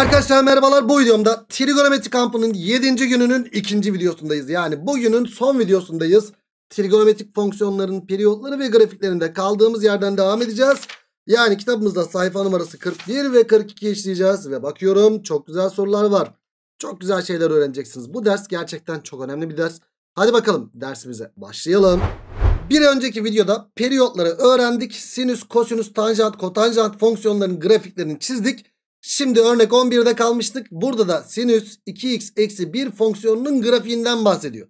Arkadaşlar merhabalar bu videomda trigonometri kampının 7. gününün 2. videosundayız. Yani bugünün son videosundayız. Trigonometrik fonksiyonların periyotları ve grafiklerinde kaldığımız yerden devam edeceğiz. Yani kitabımızda sayfa numarası 41 ve 42 işleyeceğiz. Ve bakıyorum çok güzel sorular var. Çok güzel şeyler öğreneceksiniz. Bu ders gerçekten çok önemli bir ders. Hadi bakalım dersimize başlayalım. Bir önceki videoda periyotları öğrendik. Sinüs, kosinüs, tanjant, kotanjant fonksiyonlarının grafiklerini çizdik. Şimdi örnek 11'de kalmıştık. Burada da sinüs 2x eksi 1 fonksiyonunun grafiğinden bahsediyor.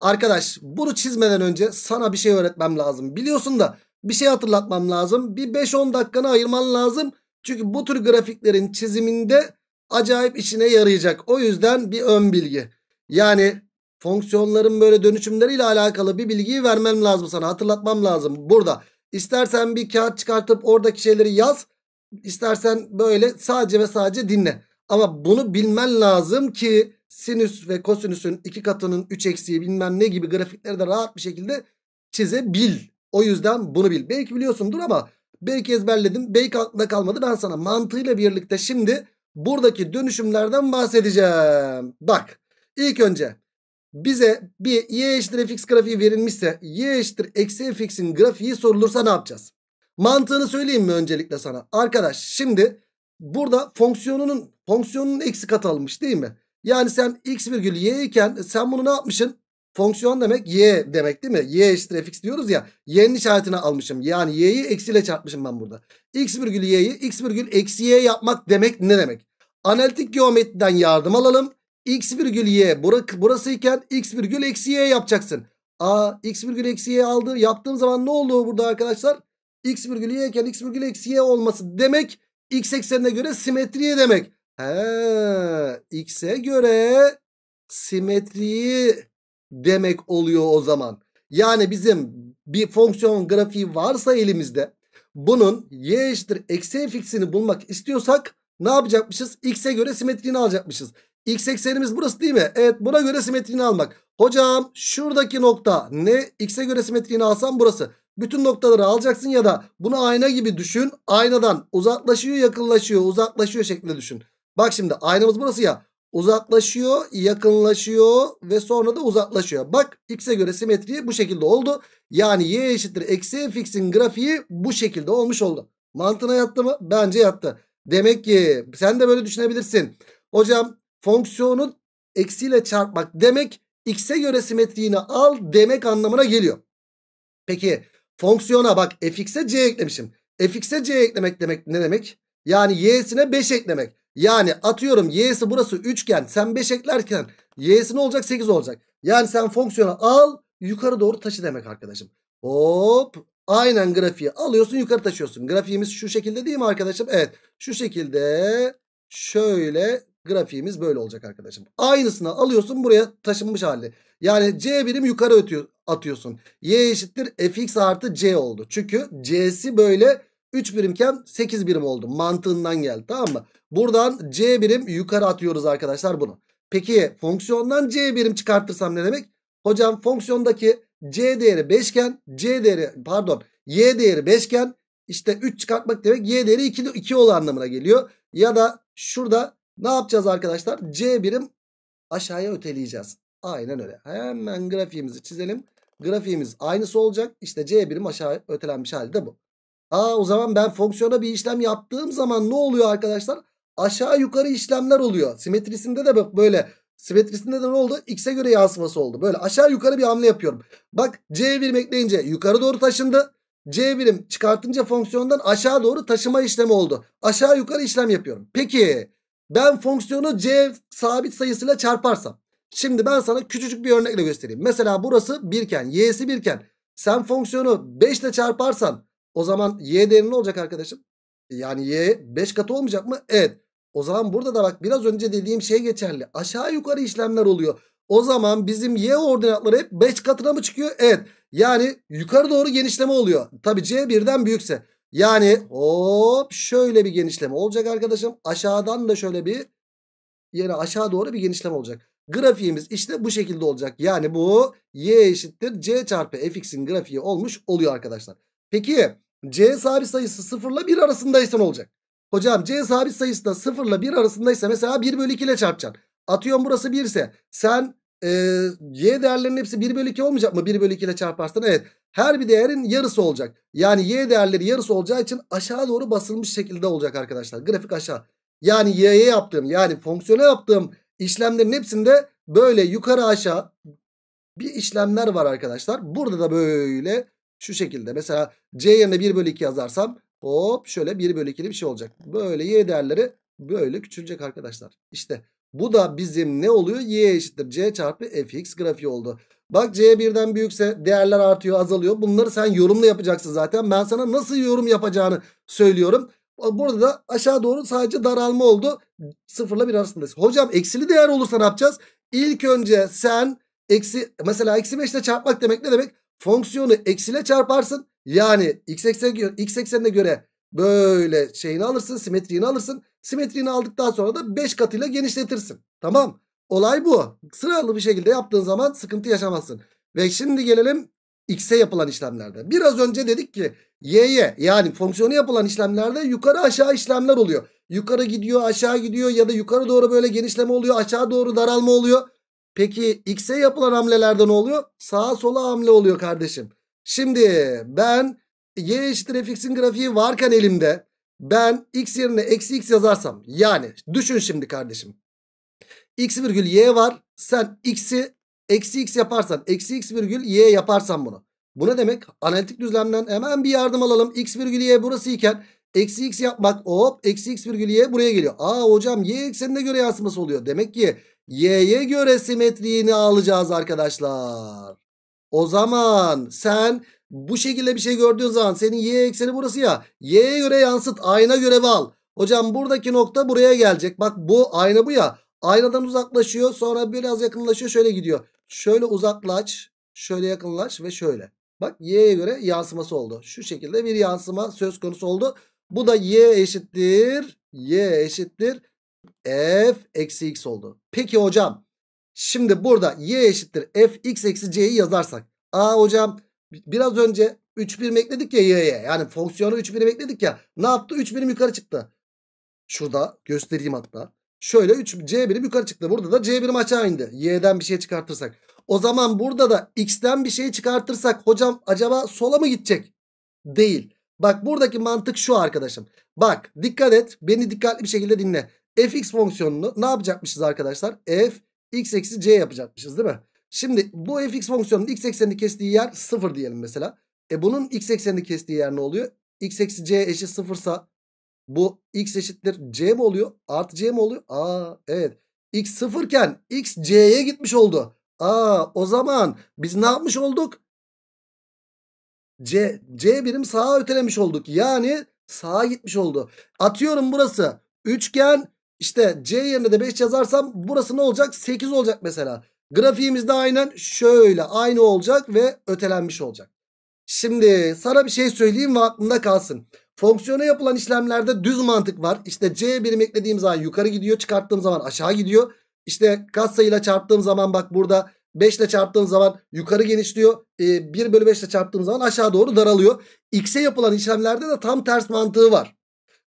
Arkadaş bunu çizmeden önce sana bir şey öğretmem lazım. Biliyorsun da bir şey hatırlatmam lazım. Bir 5-10 dakikanı ayırman lazım. Çünkü bu tür grafiklerin çiziminde acayip işine yarayacak. O yüzden bir ön bilgi. Yani fonksiyonların böyle dönüşümleriyle alakalı bir bilgiyi vermem lazım sana. Hatırlatmam lazım. Burada İstersen bir kağıt çıkartıp oradaki şeyleri yaz. İstersen böyle sadece ve sadece dinle. Ama bunu bilmen lazım ki sinüs ve kosinüsün iki katının üç eksiği bilmem ne gibi grafikleri de rahat bir şekilde çizebil. O yüzden bunu bil. Belki biliyorsundur ama belki ezberledim. Belki aklında kalmadı. Ben sana mantığıyla birlikte şimdi buradaki dönüşümlerden bahsedeceğim. Bak ilk önce bize bir y eşittir fx grafiği verilmişse y eşittir eksi fx'in grafiği sorulursa ne yapacağız? Mantığını söyleyeyim mi öncelikle sana? Arkadaş şimdi burada fonksiyonunun fonksiyonunun eksi kat almış değil mi? Yani sen x virgül y iken sen bunu ne yapmışsın? Fonksiyon demek y demek değil mi? y eşittir fx diyoruz ya. y'nin işaretini almışım. Yani y'yi eksiyle çarpmışım ben burada. x virgül y'yi x virgül eksi y yapmak demek ne demek? Analitik geometriden yardım alalım. x virgül y burası iken x virgül eksi y yapacaksın. A x virgül eksi y aldı. Yaptığım zaman ne oldu burada arkadaşlar? x virgülü y iken x virgülü eksi y olması demek x eksenine göre simetriye demek. x'e göre simetriyi demek oluyor o zaman. Yani bizim bir fonksiyon grafiği varsa elimizde bunun y eşittir eksi fx'ini bulmak istiyorsak ne yapacakmışız? X'e göre simetriğini alacakmışız. X eksenimiz burası değil mi? Evet buna göre simetriğini almak. Hocam şuradaki nokta ne? X'e göre simetriğini alsam burası. Bütün noktaları alacaksın ya da bunu ayna gibi düşün. Aynadan uzaklaşıyor yakınlaşıyor uzaklaşıyor şeklinde düşün. Bak şimdi aynamız burası ya. Uzaklaşıyor yakınlaşıyor ve sonra da uzaklaşıyor. Bak x'e göre simetri bu şekilde oldu. Yani y eşittir eksi fx'in grafiği bu şekilde olmuş oldu. Mantığına yattı mı? Bence yattı. Demek ki sen de böyle düşünebilirsin. Hocam fonksiyonu eksiyle çarpmak demek x'e göre simetriğini al demek anlamına geliyor. Peki Fonksiyona bak fx'e c eklemişim. fx'e c eklemek demek ne demek? Yani y'sine 5 eklemek. Yani atıyorum y'si burası 3 üçgen. Sen 5 eklerken y'si ne olacak? 8 olacak. Yani sen fonksiyona al yukarı doğru taşı demek arkadaşım. Hop aynen grafiği alıyorsun yukarı taşıyorsun. Grafiğimiz şu şekilde değil mi arkadaşım? Evet şu şekilde şöyle Grafiğimiz böyle olacak arkadaşım. Aynısını alıyorsun buraya taşınmış hali. Yani C birim yukarı atıyorsun. Y eşittir fx artı c oldu. Çünkü c'si böyle 3 birimken 8 birim oldu. Mantığından geldi tamam mı? Buradan c birim yukarı atıyoruz arkadaşlar bunu. Peki fonksiyondan c birim çıkartırsam ne demek? Hocam fonksiyondaki c değeri 5 iken c değeri pardon y değeri 5 iken işte 3 çıkartmak demek y değeri 2, 2 olan anlamına geliyor. Ya da şurada ne yapacağız arkadaşlar? C birim aşağıya öteleyeceğiz. Aynen öyle. Hemen grafiğimizi çizelim. Grafiğimiz aynısı olacak. İşte C birim aşağı ötelenmiş halde bu. Aa o zaman ben fonksiyona bir işlem yaptığım zaman ne oluyor arkadaşlar? Aşağı yukarı işlemler oluyor. Simetrisinde de bak böyle simetrisinde de ne oldu? X'e göre yansıması oldu. Böyle aşağı yukarı bir hamle yapıyorum. Bak C birim ekleyince yukarı doğru taşındı. C birim çıkartınca fonksiyondan aşağı doğru taşıma işlemi oldu. Aşağı yukarı işlem yapıyorum. Peki ben fonksiyonu c sabit sayısıyla çarparsam. Şimdi ben sana küçücük bir örnekle göstereyim. Mesela burası birken y'si birken sen fonksiyonu 5 ile çarparsan o zaman y değeri ne olacak arkadaşım? Yani y 5 katı olmayacak mı? Evet. O zaman burada da bak biraz önce dediğim şey geçerli. Aşağı yukarı işlemler oluyor. O zaman bizim y ordinatları hep 5 katına mı çıkıyor? Evet. Yani yukarı doğru genişleme oluyor. Tabii c birden büyükse. Yani hop şöyle bir genişleme olacak arkadaşım. Aşağıdan da şöyle bir yani aşağı doğru bir genişleme olacak. Grafiğimiz işte bu şekilde olacak. Yani bu y eşittir c çarpı fx'in grafiği olmuş oluyor arkadaşlar. Peki c sabit sayısı 0 ile 1 arasındaysa ne olacak? Hocam c sabit sayısı da 0 ile 1 arasındaysa mesela 1 bölü 2 ile çarpacaksın. Atıyorum burası 1 ise sen y değerlerinin hepsi 1 bölü 2 olmayacak mı? 1 bölü 2 ile çarparsan evet. Her bir değerin yarısı olacak. Yani y değerleri yarısı olacağı için aşağı doğru basılmış şekilde olacak arkadaşlar. Grafik aşağı. Yani y'ye yaptığım yani fonksiyona yaptığım işlemlerin hepsinde böyle yukarı aşağı bir işlemler var arkadaşlar. Burada da böyle şu şekilde. Mesela c yerine 1 bölü 2 yazarsam hop şöyle 1 bölü 2'li bir şey olacak. Böyle y değerleri böyle küçülecek arkadaşlar. İşte bu da bizim ne oluyor? Y eşittir C çarpı fx grafiği oldu. Bak C birden büyükse değerler artıyor azalıyor. Bunları sen yorumla yapacaksın zaten. Ben sana nasıl yorum yapacağını söylüyorum. Burada da aşağı doğru sadece daralma oldu. Sıfırla bir arasındayız. Hocam eksili değer olursa ne yapacağız? İlk önce sen eksi mesela eksi 5 ile çarpmak demek ne demek? Fonksiyonu eksiyle çarparsın. Yani x eksenine göre, x eksenine göre Böyle şeyini alırsın simetriğini alırsın. Simetriğini aldıktan sonra da 5 katıyla genişletirsin. Tamam. Olay bu. Sıralı bir şekilde yaptığın zaman sıkıntı yaşamazsın. Ve şimdi gelelim x'e yapılan işlemlerde. Biraz önce dedik ki y'ye yani fonksiyonu yapılan işlemlerde yukarı aşağı işlemler oluyor. Yukarı gidiyor aşağı gidiyor ya da yukarı doğru böyle genişleme oluyor aşağı doğru daralma oluyor. Peki x'e yapılan hamlelerde ne oluyor? Sağa sola hamle oluyor kardeşim. Şimdi ben y eşittir fx'in grafiği varken elimde ben x yerine eksi x yazarsam yani düşün şimdi kardeşim. x virgül y var sen x'i eksi x yaparsan eksi x virgül y yaparsan bunu. Bu ne demek? Analitik düzlemden hemen bir yardım alalım. x virgül y burası iken eksi x yapmak hop eksi x virgül y buraya geliyor. Aa hocam y eksenine göre yansıması oluyor. Demek ki y'ye göre simetriğini alacağız arkadaşlar. O zaman sen bu şekilde bir şey gördüğün zaman senin y ekseni burası ya. Y'ye göre yansıt. Ayna görevi al. Hocam buradaki nokta buraya gelecek. Bak bu ayna bu ya. Aynadan uzaklaşıyor. Sonra biraz yakınlaşıyor. Şöyle gidiyor. Şöyle uzaklaş. Şöyle yakınlaş ve şöyle. Bak y'ye göre yansıması oldu. Şu şekilde bir yansıma söz konusu oldu. Bu da y eşittir. Y eşittir. F eksi x oldu. Peki hocam. Şimdi burada y eşittir. F x eksi c'yi yazarsak. A hocam biraz önce 3 birim ekledik ya y'ye. Yani fonksiyonu 3 birim ekledik ya. Ne yaptı? 3 birim yukarı çıktı. Şurada göstereyim hatta. Şöyle 3 c birim yukarı çıktı. Burada da c birim aşağı indi. Y'den bir şey çıkartırsak. O zaman burada da x'ten bir şey çıkartırsak hocam acaba sola mı gidecek? Değil. Bak buradaki mantık şu arkadaşım. Bak dikkat et. Beni dikkatli bir şekilde dinle. fx fonksiyonunu ne yapacakmışız arkadaşlar? f x eksi c yapacakmışız değil mi? Şimdi bu fx fonksiyonun x eksenini kestiği yer 0 diyelim mesela. E bunun x eksenini kestiği yer ne oluyor? x eksi c eşit 0 sa bu x eşittir c mi oluyor? Artı c mi oluyor? Aa evet. x 0 iken x c'ye gitmiş oldu. Aa o zaman biz ne yapmış olduk? C, C birim sağa ötelemiş olduk. Yani sağa gitmiş oldu. Atıyorum burası. Üçgen işte C yerine de 5 yazarsam burası ne olacak? 8 olacak mesela. Grafiğimiz de aynen şöyle aynı olacak ve ötelenmiş olacak. Şimdi sana bir şey söyleyeyim ve aklında kalsın. Fonksiyona yapılan işlemlerde düz mantık var. İşte C birim eklediğim zaman yukarı gidiyor. Çıkarttığım zaman aşağı gidiyor. İşte kas sayıyla çarptığım zaman bak burada 5 ile çarptığım zaman yukarı genişliyor. E, ee, 1 bölü 5 ile çarptığım zaman aşağı doğru daralıyor. X'e yapılan işlemlerde de tam ters mantığı var.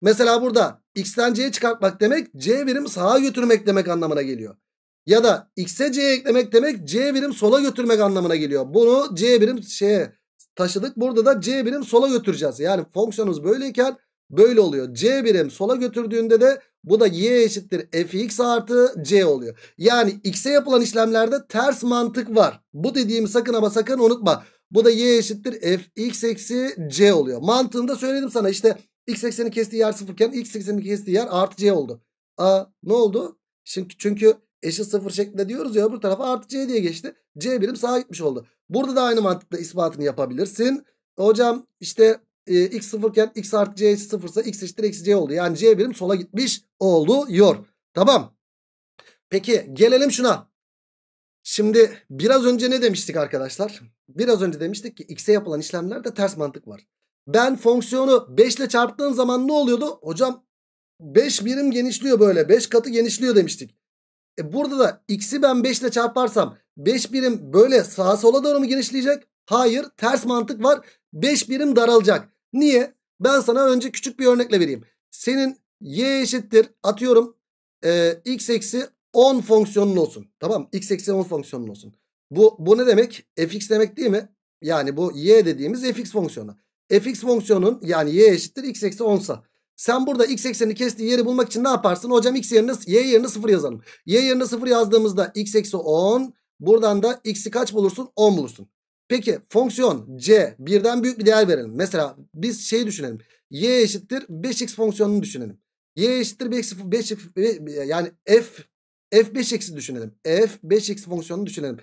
Mesela burada X'ten C'ye çıkartmak demek C birim sağa götürmek demek anlamına geliyor. Ya da x'e c'ye eklemek demek c birim sola götürmek anlamına geliyor. Bunu c birim şeye taşıdık. Burada da c birim sola götüreceğiz. Yani fonksiyonumuz böyleyken böyle oluyor. c birim sola götürdüğünde de bu da y eşittir fx artı c oluyor. Yani x'e yapılan işlemlerde ters mantık var. Bu dediğimi sakın ama sakın unutma. Bu da y eşittir fx eksi c oluyor. Mantığında söyledim sana işte x ekseni kestiği yer sıfırken x eksenini kestiği yer artı c oldu. Aa ne oldu? Şimdi çünkü eşit sıfır şeklinde diyoruz ya öbür tarafa artı c diye geçti. C birim sağa gitmiş oldu. Burada da aynı mantıkla ispatını yapabilirsin. Hocam işte e, x sıfırken x artı c eşit sıfırsa x eşittir eksi c oldu. Yani c birim sola gitmiş oluyor. Tamam. Peki gelelim şuna. Şimdi biraz önce ne demiştik arkadaşlar? Biraz önce demiştik ki x'e yapılan işlemlerde ters mantık var. Ben fonksiyonu 5 ile çarptığım zaman ne oluyordu? Hocam 5 birim genişliyor böyle. 5 katı genişliyor demiştik. E burada da x'i ben 5 ile çarparsam 5 birim böyle sağa sola doğru mu genişleyecek? Hayır ters mantık var 5 birim daralacak. Niye? Ben sana önce küçük bir örnekle vereyim. Senin y eşittir atıyorum e, x eksi 10 fonksiyonun olsun. Tamam x eksi 10 fonksiyonun olsun. Bu, bu ne demek? fx demek değil mi? Yani bu y dediğimiz fx fonksiyonu. fx fonksiyonun yani y eşittir x eksi 10 sa sen burada x eksenini kestiği yeri bulmak için ne yaparsın? Hocam x yerine y yerine 0 yazalım. Y yerine 0 yazdığımızda x eksi 10. Buradan da x'i kaç bulursun? 10 bulursun. Peki fonksiyon c birden büyük bir değer verelim. Mesela biz şeyi düşünelim. y eşittir 5x fonksiyonunu düşünelim. y eşittir 5, 5 e, yani f f5 eksi düşünelim. f5x fonksiyonunu düşünelim.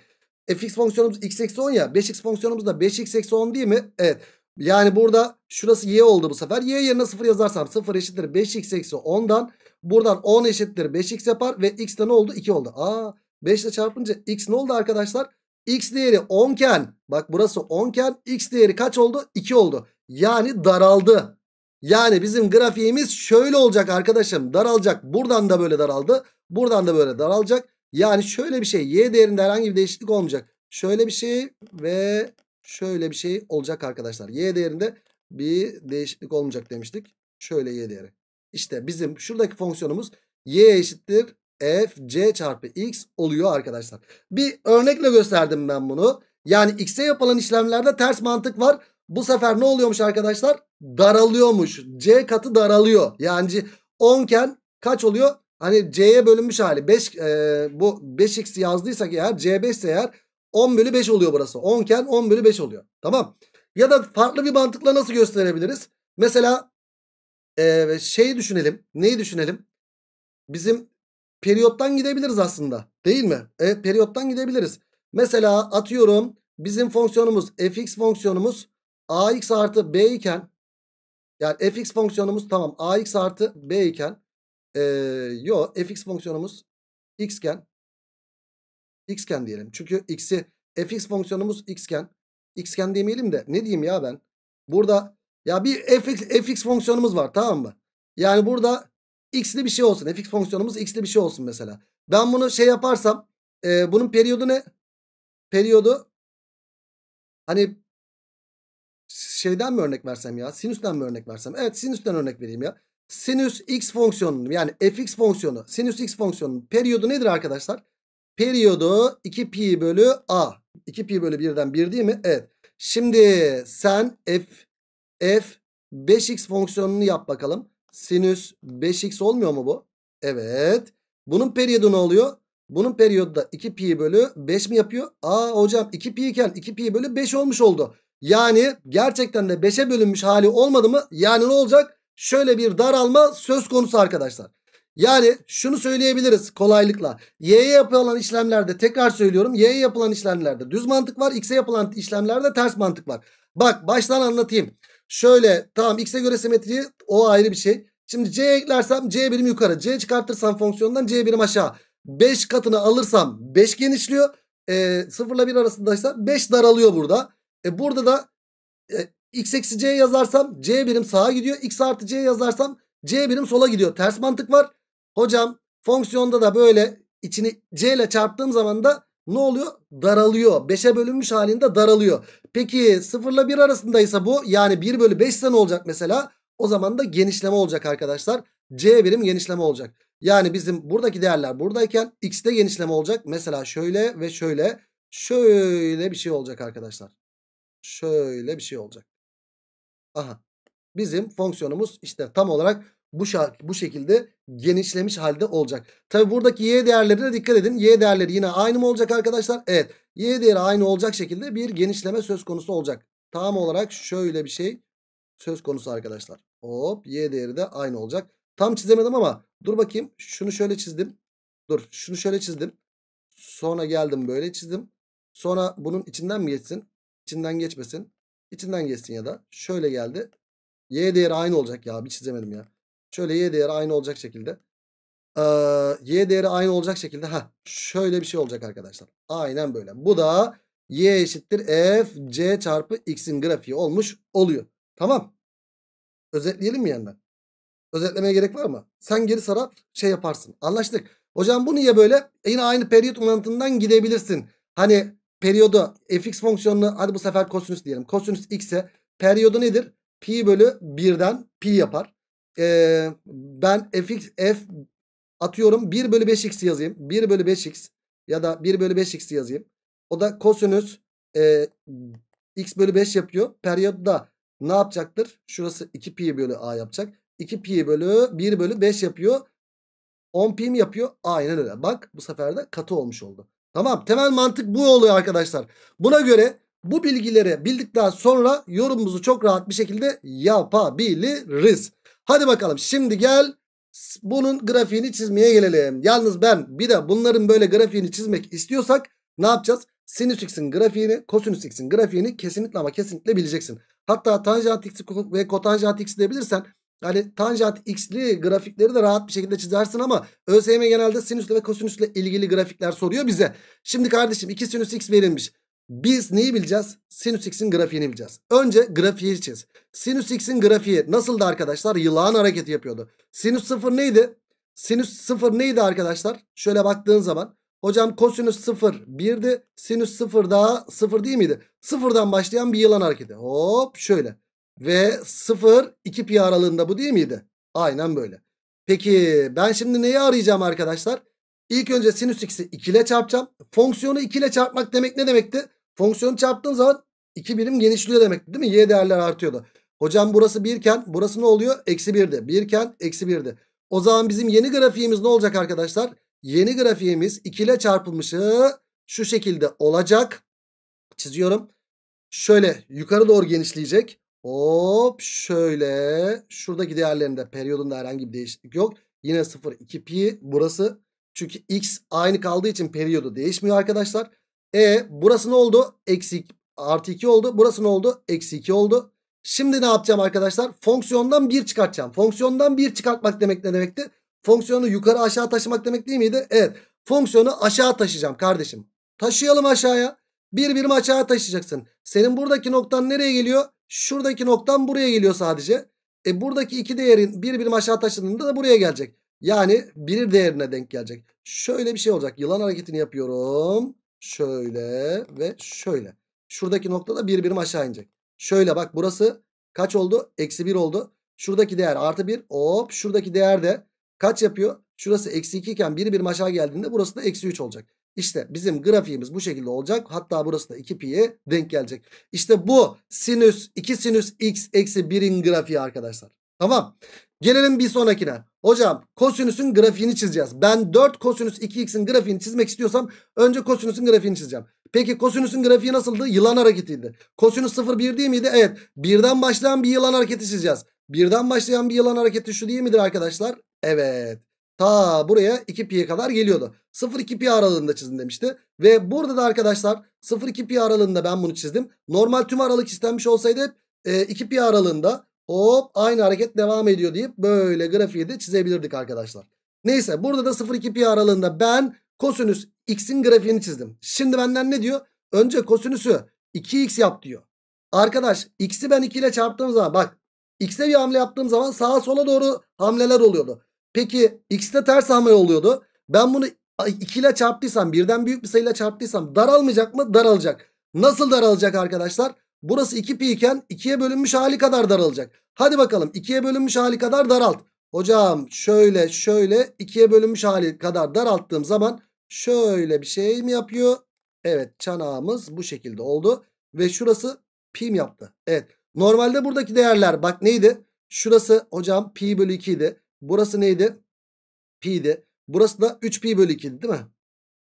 fx fonksiyonumuz x eksi 10 ya. 5x fonksiyonumuz da 5x eksi 10 değil mi? Evet. Yani burada şurası y oldu bu sefer. Y yerine 0 yazarsam 0 eşittir 5x eksi 10'dan. Buradan 10 eşittir 5x yapar ve x de ne oldu? 2 oldu. Aa 5 ile çarpınca x ne oldu arkadaşlar? x değeri 10 ken bak burası 10 ken x değeri kaç oldu? 2 oldu. Yani daraldı. Yani bizim grafiğimiz şöyle olacak arkadaşım. Daralacak. Buradan da böyle daraldı. Buradan da böyle daralacak. Yani şöyle bir şey. Y değerinde herhangi bir değişiklik olmayacak. Şöyle bir şey ve şöyle bir şey olacak arkadaşlar. Y değerinde bir değişiklik olmayacak demiştik. Şöyle y değeri. İşte bizim şuradaki fonksiyonumuz y eşittir f c çarpı x oluyor arkadaşlar. Bir örnekle gösterdim ben bunu. Yani x'e yapılan işlemlerde ters mantık var. Bu sefer ne oluyormuş arkadaşlar? Daralıyormuş. c katı daralıyor. Yani 10 ken kaç oluyor? Hani c'ye bölünmüş hali. 5 e, bu 5x yazdıysak eğer c5 ise eğer 10 bölü 5 oluyor burası. 10 ken, 10 bölü 5 oluyor. Tamam. Ya da farklı bir mantıkla nasıl gösterebiliriz? Mesela ee, şeyi düşünelim. Neyi düşünelim? Bizim periyottan gidebiliriz aslında. Değil mi? Evet periyottan gidebiliriz. Mesela atıyorum bizim fonksiyonumuz fx fonksiyonumuz ax artı b iken yani fx fonksiyonumuz tamam ax artı b iken ee, yo fx fonksiyonumuz x iken xken diyelim. Çünkü x'i fx fonksiyonumuz xken. xken demeyelim de ne diyeyim ya ben. Burada ya bir fx, fx fonksiyonumuz var tamam mı? Yani burada x'li bir şey olsun. fx fonksiyonumuz x'li bir şey olsun mesela. Ben bunu şey yaparsam e, bunun periyodu ne? Periyodu hani şeyden mi örnek versem ya? Sinüsten mi örnek versem? Evet sinüsten örnek vereyim ya. Sinüs x fonksiyonunun yani fx fonksiyonu sinüs x fonksiyonunun periyodu nedir arkadaşlar? periyodu 2 pi bölü a. 2 pi bölü 1'den 1 değil mi? Evet. Şimdi sen f f 5x fonksiyonunu yap bakalım. Sinüs 5x olmuyor mu bu? Evet. Bunun periyodu ne oluyor? Bunun periyodu da 2 pi bölü 5 mi yapıyor? Aa hocam 2 pi iken 2 pi bölü 5 olmuş oldu. Yani gerçekten de 5'e bölünmüş hali olmadı mı? Yani ne olacak? Şöyle bir daralma söz konusu arkadaşlar. Yani şunu söyleyebiliriz kolaylıkla. Y'ye yapılan işlemlerde tekrar söylüyorum. Y'ye yapılan işlemlerde düz mantık var. X'e yapılan işlemlerde ters mantık var. Bak baştan anlatayım. Şöyle tamam X'e göre simetri o ayrı bir şey. Şimdi C'ye eklersem C birim yukarı. C çıkartırsam fonksiyondan C birim aşağı. 5 katını alırsam 5 genişliyor. E, 0 ile 1 arasındaysa 5 daralıyor burada. E, burada da e, x eksi c yazarsam c birim sağa gidiyor. x artı c yazarsam c birim sola gidiyor. Ters mantık var. Hocam fonksiyonda da böyle içini c ile çarptığım zaman da ne oluyor? Daralıyor. 5'e bölünmüş halinde daralıyor. Peki 0 ile 1 arasındaysa bu yani 1 bölü 5 ise ne olacak mesela? O zaman da genişleme olacak arkadaşlar. C birim genişleme olacak. Yani bizim buradaki değerler buradayken x'de genişleme olacak. Mesela şöyle ve şöyle. Şöyle bir şey olacak arkadaşlar. Şöyle bir şey olacak. Aha. Bizim fonksiyonumuz işte tam olarak bu, bu şekilde genişlemiş halde olacak. Tabi buradaki y değerlerine dikkat edin. Y değerleri yine aynı mı olacak arkadaşlar? Evet. Y değeri aynı olacak şekilde bir genişleme söz konusu olacak. Tam olarak şöyle bir şey söz konusu arkadaşlar. Hop y değeri de aynı olacak. Tam çizemedim ama dur bakayım. Şunu şöyle çizdim. Dur şunu şöyle çizdim. Sonra geldim böyle çizdim. Sonra bunun içinden mi geçsin? İçinden geçmesin. İçinden geçsin ya da. Şöyle geldi. Y değeri aynı olacak ya. Bir çizemedim ya. Şöyle y değeri aynı olacak şekilde. Ee, y değeri aynı olacak şekilde. ha Şöyle bir şey olacak arkadaşlar. Aynen böyle. Bu da y eşittir f c çarpı x'in grafiği olmuş oluyor. Tamam. Özetleyelim mi yandan? Özetlemeye gerek var mı? Sen geri sara şey yaparsın. Anlaştık. Hocam bu niye böyle? E yine aynı periyot manatından gidebilirsin. Hani periyodu fx fonksiyonunu hadi bu sefer kosinüs diyelim. Kosinüs x'e periyodu nedir? Pi bölü 1'den pi yapar e, ben fx f atıyorum 1 bölü 5x yazayım. 1 bölü 5x ya da 1 bölü 5x yazayım. O da kosinüs e, x bölü 5 yapıyor. Periyodda ne yapacaktır? Şurası 2 pi bölü a yapacak. 2 pi bölü 1 bölü 5 yapıyor. 10 pi mi yapıyor? Aynen öyle. Bak bu sefer de katı olmuş oldu. Tamam temel mantık bu oluyor arkadaşlar. Buna göre bu bilgileri bildikten sonra yorumumuzu çok rahat bir şekilde yapabiliriz. Hadi bakalım şimdi gel bunun grafiğini çizmeye gelelim. Yalnız ben bir de bunların böyle grafiğini çizmek istiyorsak ne yapacağız? Sinüs x'in grafiğini, kosinüs x'in grafiğini kesinlikle ama kesinlikle bileceksin. Hatta tanjant x'i ve kotanjant x'i de bilirsen yani tanjant x'li grafikleri de rahat bir şekilde çizersin ama ÖSYM genelde sinüsle ve kosinüsle ilgili grafikler soruyor bize. Şimdi kardeşim 2 sinüs x verilmiş. Biz neyi bileceğiz? Sinüs x'in grafiğini bileceğiz. Önce grafiği çiz. Sinüs x'in grafiği nasıldı arkadaşlar? Yılan hareketi yapıyordu. Sinüs 0 neydi? Sinüs 0 neydi arkadaşlar? Şöyle baktığın zaman. Hocam kosinüs 0 1'di. Sinüs 0 daha 0 değil miydi? 0'dan başlayan bir yılan hareketi. Hop şöyle. Ve 0 2 pi aralığında bu değil miydi? Aynen böyle. Peki ben şimdi neyi arayacağım arkadaşlar? İlk önce sinüs x'i 2 ile çarpacağım. Fonksiyonu 2 ile çarpmak demek ne demekti? Fonksiyonu çarptığım zaman iki birim genişliyor demek değil mi? Y değerler artıyor da Hocam burası 1 iken burası ne oluyor? Eksi 1'di. 1 iken eksi 1'di. O zaman bizim yeni grafiğimiz ne olacak arkadaşlar? Yeni grafiğimiz 2 ile çarpılmışı şu şekilde olacak. Çiziyorum. Şöyle yukarı doğru genişleyecek. Hop şöyle. Şuradaki değerlerinde periyodunda herhangi bir değişiklik yok. Yine 0 2 pi burası. Çünkü x aynı kaldığı için periyodu değişmiyor arkadaşlar. E burası ne oldu? Eksi artı 2 oldu. Burası ne oldu? Eksi 2 oldu. Şimdi ne yapacağım arkadaşlar? Fonksiyondan 1 çıkartacağım. Fonksiyondan 1 çıkartmak demek ne demekti? Fonksiyonu yukarı aşağı taşımak demek değil miydi? Evet. Fonksiyonu aşağı taşıyacağım kardeşim. Taşıyalım aşağıya. Bir birim aşağı taşıyacaksın. Senin buradaki noktan nereye geliyor? Şuradaki noktan buraya geliyor sadece. E buradaki iki değerin bir birim aşağı taşındığında da buraya gelecek. Yani bir değerine denk gelecek. Şöyle bir şey olacak. Yılan hareketini yapıyorum. Şöyle ve şöyle. Şuradaki nokta da bir birim aşağı inecek. Şöyle bak burası kaç oldu? Eksi bir oldu. Şuradaki değer artı bir. Hop şuradaki değer de kaç yapıyor? Şurası eksi 2 iken bir birim aşağı geldiğinde burası da eksi üç olacak. İşte bizim grafiğimiz bu şekilde olacak. Hatta burası da 2 pi'ye denk gelecek. İşte bu sinüs 2 sinüs x eksi 1'in grafiği arkadaşlar. Tamam. Gelelim bir sonrakine. Hocam kosinüsün grafiğini çizeceğiz. Ben 4 kosinüs 2x'in grafiğini çizmek istiyorsam önce kosinüsün grafiğini çizeceğim. Peki kosinüsün grafiği nasıldı? Yılan hareketiydi. Kosinüs 0 1 değil miydi? Evet. Birden başlayan bir yılan hareketi çizeceğiz. Birden başlayan bir yılan hareketi şu değil midir arkadaşlar? Evet. Ta buraya 2 pi'ye kadar geliyordu. 0-2 pi aralığında çizin demişti. Ve burada da arkadaşlar 0-2 pi aralığında ben bunu çizdim. Normal tüm aralık istenmiş olsaydı hep e, 2 pi aralığında Hop aynı hareket devam ediyor deyip böyle grafiği de çizebilirdik arkadaşlar. Neyse burada da 0-2 pi aralığında ben kosinüs x'in grafiğini çizdim. Şimdi benden ne diyor? Önce kosinüsü 2x yap diyor. Arkadaş x'i ben 2 ile çarptığım zaman bak x'e bir hamle yaptığım zaman sağa sola doğru hamleler oluyordu. Peki x'te ters hamle oluyordu. Ben bunu 2 ile çarptıysam birden büyük bir sayıyla çarptıysam daralmayacak mı? Daralacak. Nasıl daralacak arkadaşlar? Burası 2 pi iken 2'ye bölünmüş hali kadar daralacak. Hadi bakalım 2'ye bölünmüş hali kadar daralt. Hocam şöyle şöyle 2'ye bölünmüş hali kadar daralttığım zaman şöyle bir şey mi yapıyor? Evet çanağımız bu şekilde oldu. Ve şurası pi yaptı? Evet. Normalde buradaki değerler bak neydi? Şurası hocam pi bölü 2 idi. Burası neydi? Pi'di. Burası da 3 pi bölü 2 değil mi?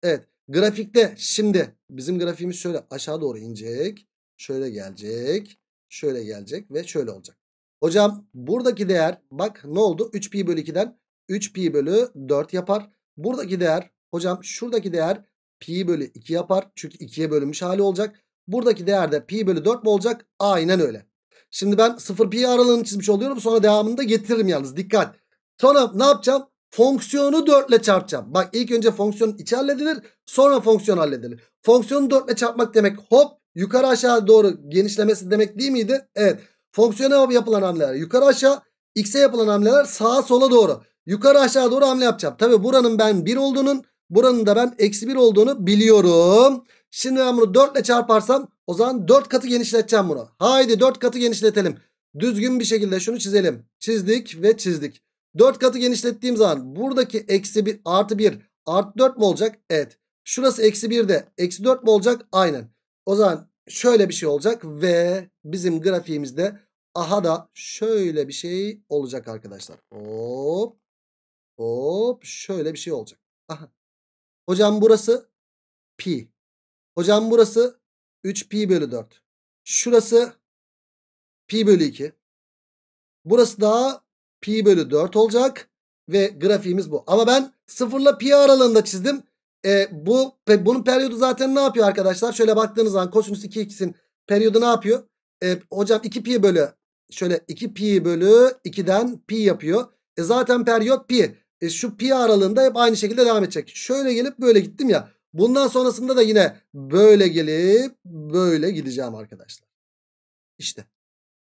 Evet. Grafikte şimdi bizim grafiğimiz şöyle aşağı doğru inecek. Şöyle gelecek. Şöyle gelecek ve şöyle olacak. Hocam buradaki değer bak ne oldu? 3pi bölü 2'den 3pi bölü 4 yapar. Buradaki değer hocam şuradaki değer pi bölü 2 yapar. Çünkü 2'ye bölünmüş hali olacak. Buradaki değer de pi bölü 4 mu olacak? Aynen öyle. Şimdi ben 0 pi aralığını çizmiş oluyorum. Sonra devamını da getiririm yalnız. Dikkat. Sonra ne yapacağım? Fonksiyonu 4 ile çarpacağım. Bak ilk önce fonksiyon içi halledilir. Sonra fonksiyon halledilir. Fonksiyonu 4 ile çarpmak demek hop yukarı aşağı doğru genişlemesi demek değil miydi? Evet. Fonksiyona yapılan hamleler yukarı aşağı. X'e yapılan hamleler sağa sola doğru. Yukarı aşağı doğru hamle yapacağım. Tabi buranın ben 1 olduğunun buranın da ben eksi 1 olduğunu biliyorum. Şimdi ben bunu 4 ile çarparsam o zaman 4 katı genişleteceğim bunu. Haydi 4 katı genişletelim. Düzgün bir şekilde şunu çizelim. Çizdik ve çizdik. 4 katı genişlettiğim zaman buradaki eksi 1 artı 1 artı 4 mu olacak? Evet. Şurası eksi 1 de eksi 4 mu olacak? Aynen. O zaman şöyle bir şey olacak ve bizim grafiğimizde aha da şöyle bir şey olacak arkadaşlar. Hop hop şöyle bir şey olacak. Aha. Hocam burası pi. Hocam burası 3 pi bölü 4. Şurası pi bölü 2. Burası da pi bölü 4 olacak. Ve grafiğimiz bu. Ama ben sıfırla pi aralığında çizdim. E, bu ve bunun periyodu zaten ne yapıyor arkadaşlar? Şöyle baktığınız zaman kosinüs 2x'in periyodu ne yapıyor? E, hocam 2 pi bölü şöyle 2 pi bölü 2'den pi yapıyor. E, zaten periyot pi. E, şu pi aralığında hep aynı şekilde devam edecek. Şöyle gelip böyle gittim ya. Bundan sonrasında da yine böyle gelip böyle gideceğim arkadaşlar. İşte.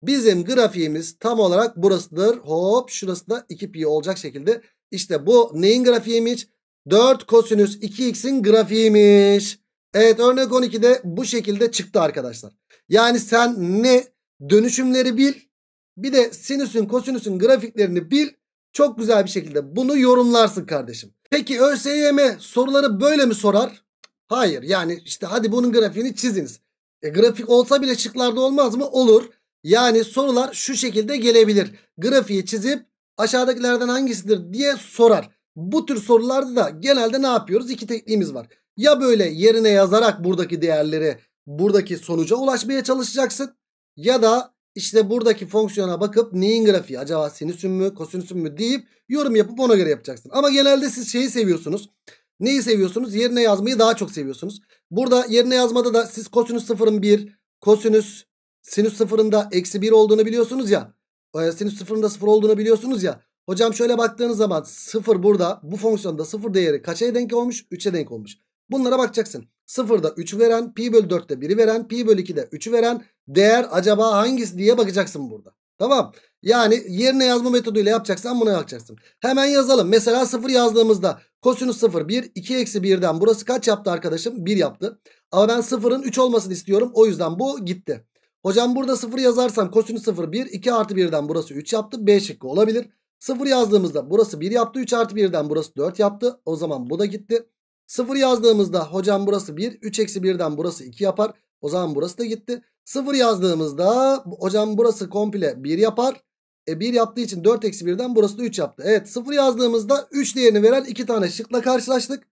Bizim grafiğimiz tam olarak burasıdır. Hop şurası da 2 pi olacak şekilde. İşte bu neyin grafiğiymiş? 4 kosinüs 2x'in grafiğiymiş. Evet örnek 12'de bu şekilde çıktı arkadaşlar. Yani sen ne dönüşümleri bil bir de sinüsün kosinüsün grafiklerini bil. Çok güzel bir şekilde bunu yorumlarsın kardeşim. Peki ÖSYM soruları böyle mi sorar? Hayır yani işte hadi bunun grafiğini çiziniz. E, grafik olsa bile şıklarda olmaz mı? Olur. Yani sorular şu şekilde gelebilir. Grafiği çizip aşağıdakilerden hangisidir diye sorar. Bu tür sorularda da genelde ne yapıyoruz? İki tekniğimiz var. Ya böyle yerine yazarak buradaki değerleri buradaki sonuca ulaşmaya çalışacaksın. Ya da işte buradaki fonksiyona bakıp neyin grafiği acaba sinüsün mü kosinüsün mü deyip yorum yapıp ona göre yapacaksın. Ama genelde siz şeyi seviyorsunuz. Neyi seviyorsunuz? Yerine yazmayı daha çok seviyorsunuz. Burada yerine yazmada da siz kosinüs sıfırın 1, kosinüs sinüs sıfırında eksi 1 olduğunu biliyorsunuz ya. E, sinüs sıfırında sıfır olduğunu biliyorsunuz ya. Hocam şöyle baktığınız zaman 0 burada bu fonksiyonda 0 değeri kaça denk olmuş? 3'e denk olmuş. Bunlara bakacaksın. 0'da 3 veren, pi bölü 4'te 1'i veren, pi bölü 2'de 3'ü veren değer acaba hangisi diye bakacaksın burada. Tamam. Yani yerine yazma metoduyla yapacaksan buna bakacaksın. Hemen yazalım. Mesela 0 yazdığımızda kosinüs 0 1 2 eksi 1'den burası kaç yaptı arkadaşım? 1 yaptı. Ama ben 0'ın 3 olmasını istiyorum. O yüzden bu gitti. Hocam burada 0 yazarsam kosinüs 0 1 2 artı 1'den burası 3 yaptı. B şıkkı olabilir. 0 yazdığımızda burası 1 yaptı 3 artı 1'den burası 4 yaptı. O zaman bu da gitti. 0 yazdığımızda hocam burası 1 3 eksi 1'den burası 2 yapar. O zaman burası da gitti. 0 yazdığımızda hocam burası komple 1 yapar. E 1 yaptığı için 4 eksi 1'den burası da 3 yaptı. Evet 0 yazdığımızda 3 değerini veren 2 tane şıkla karşılaştık.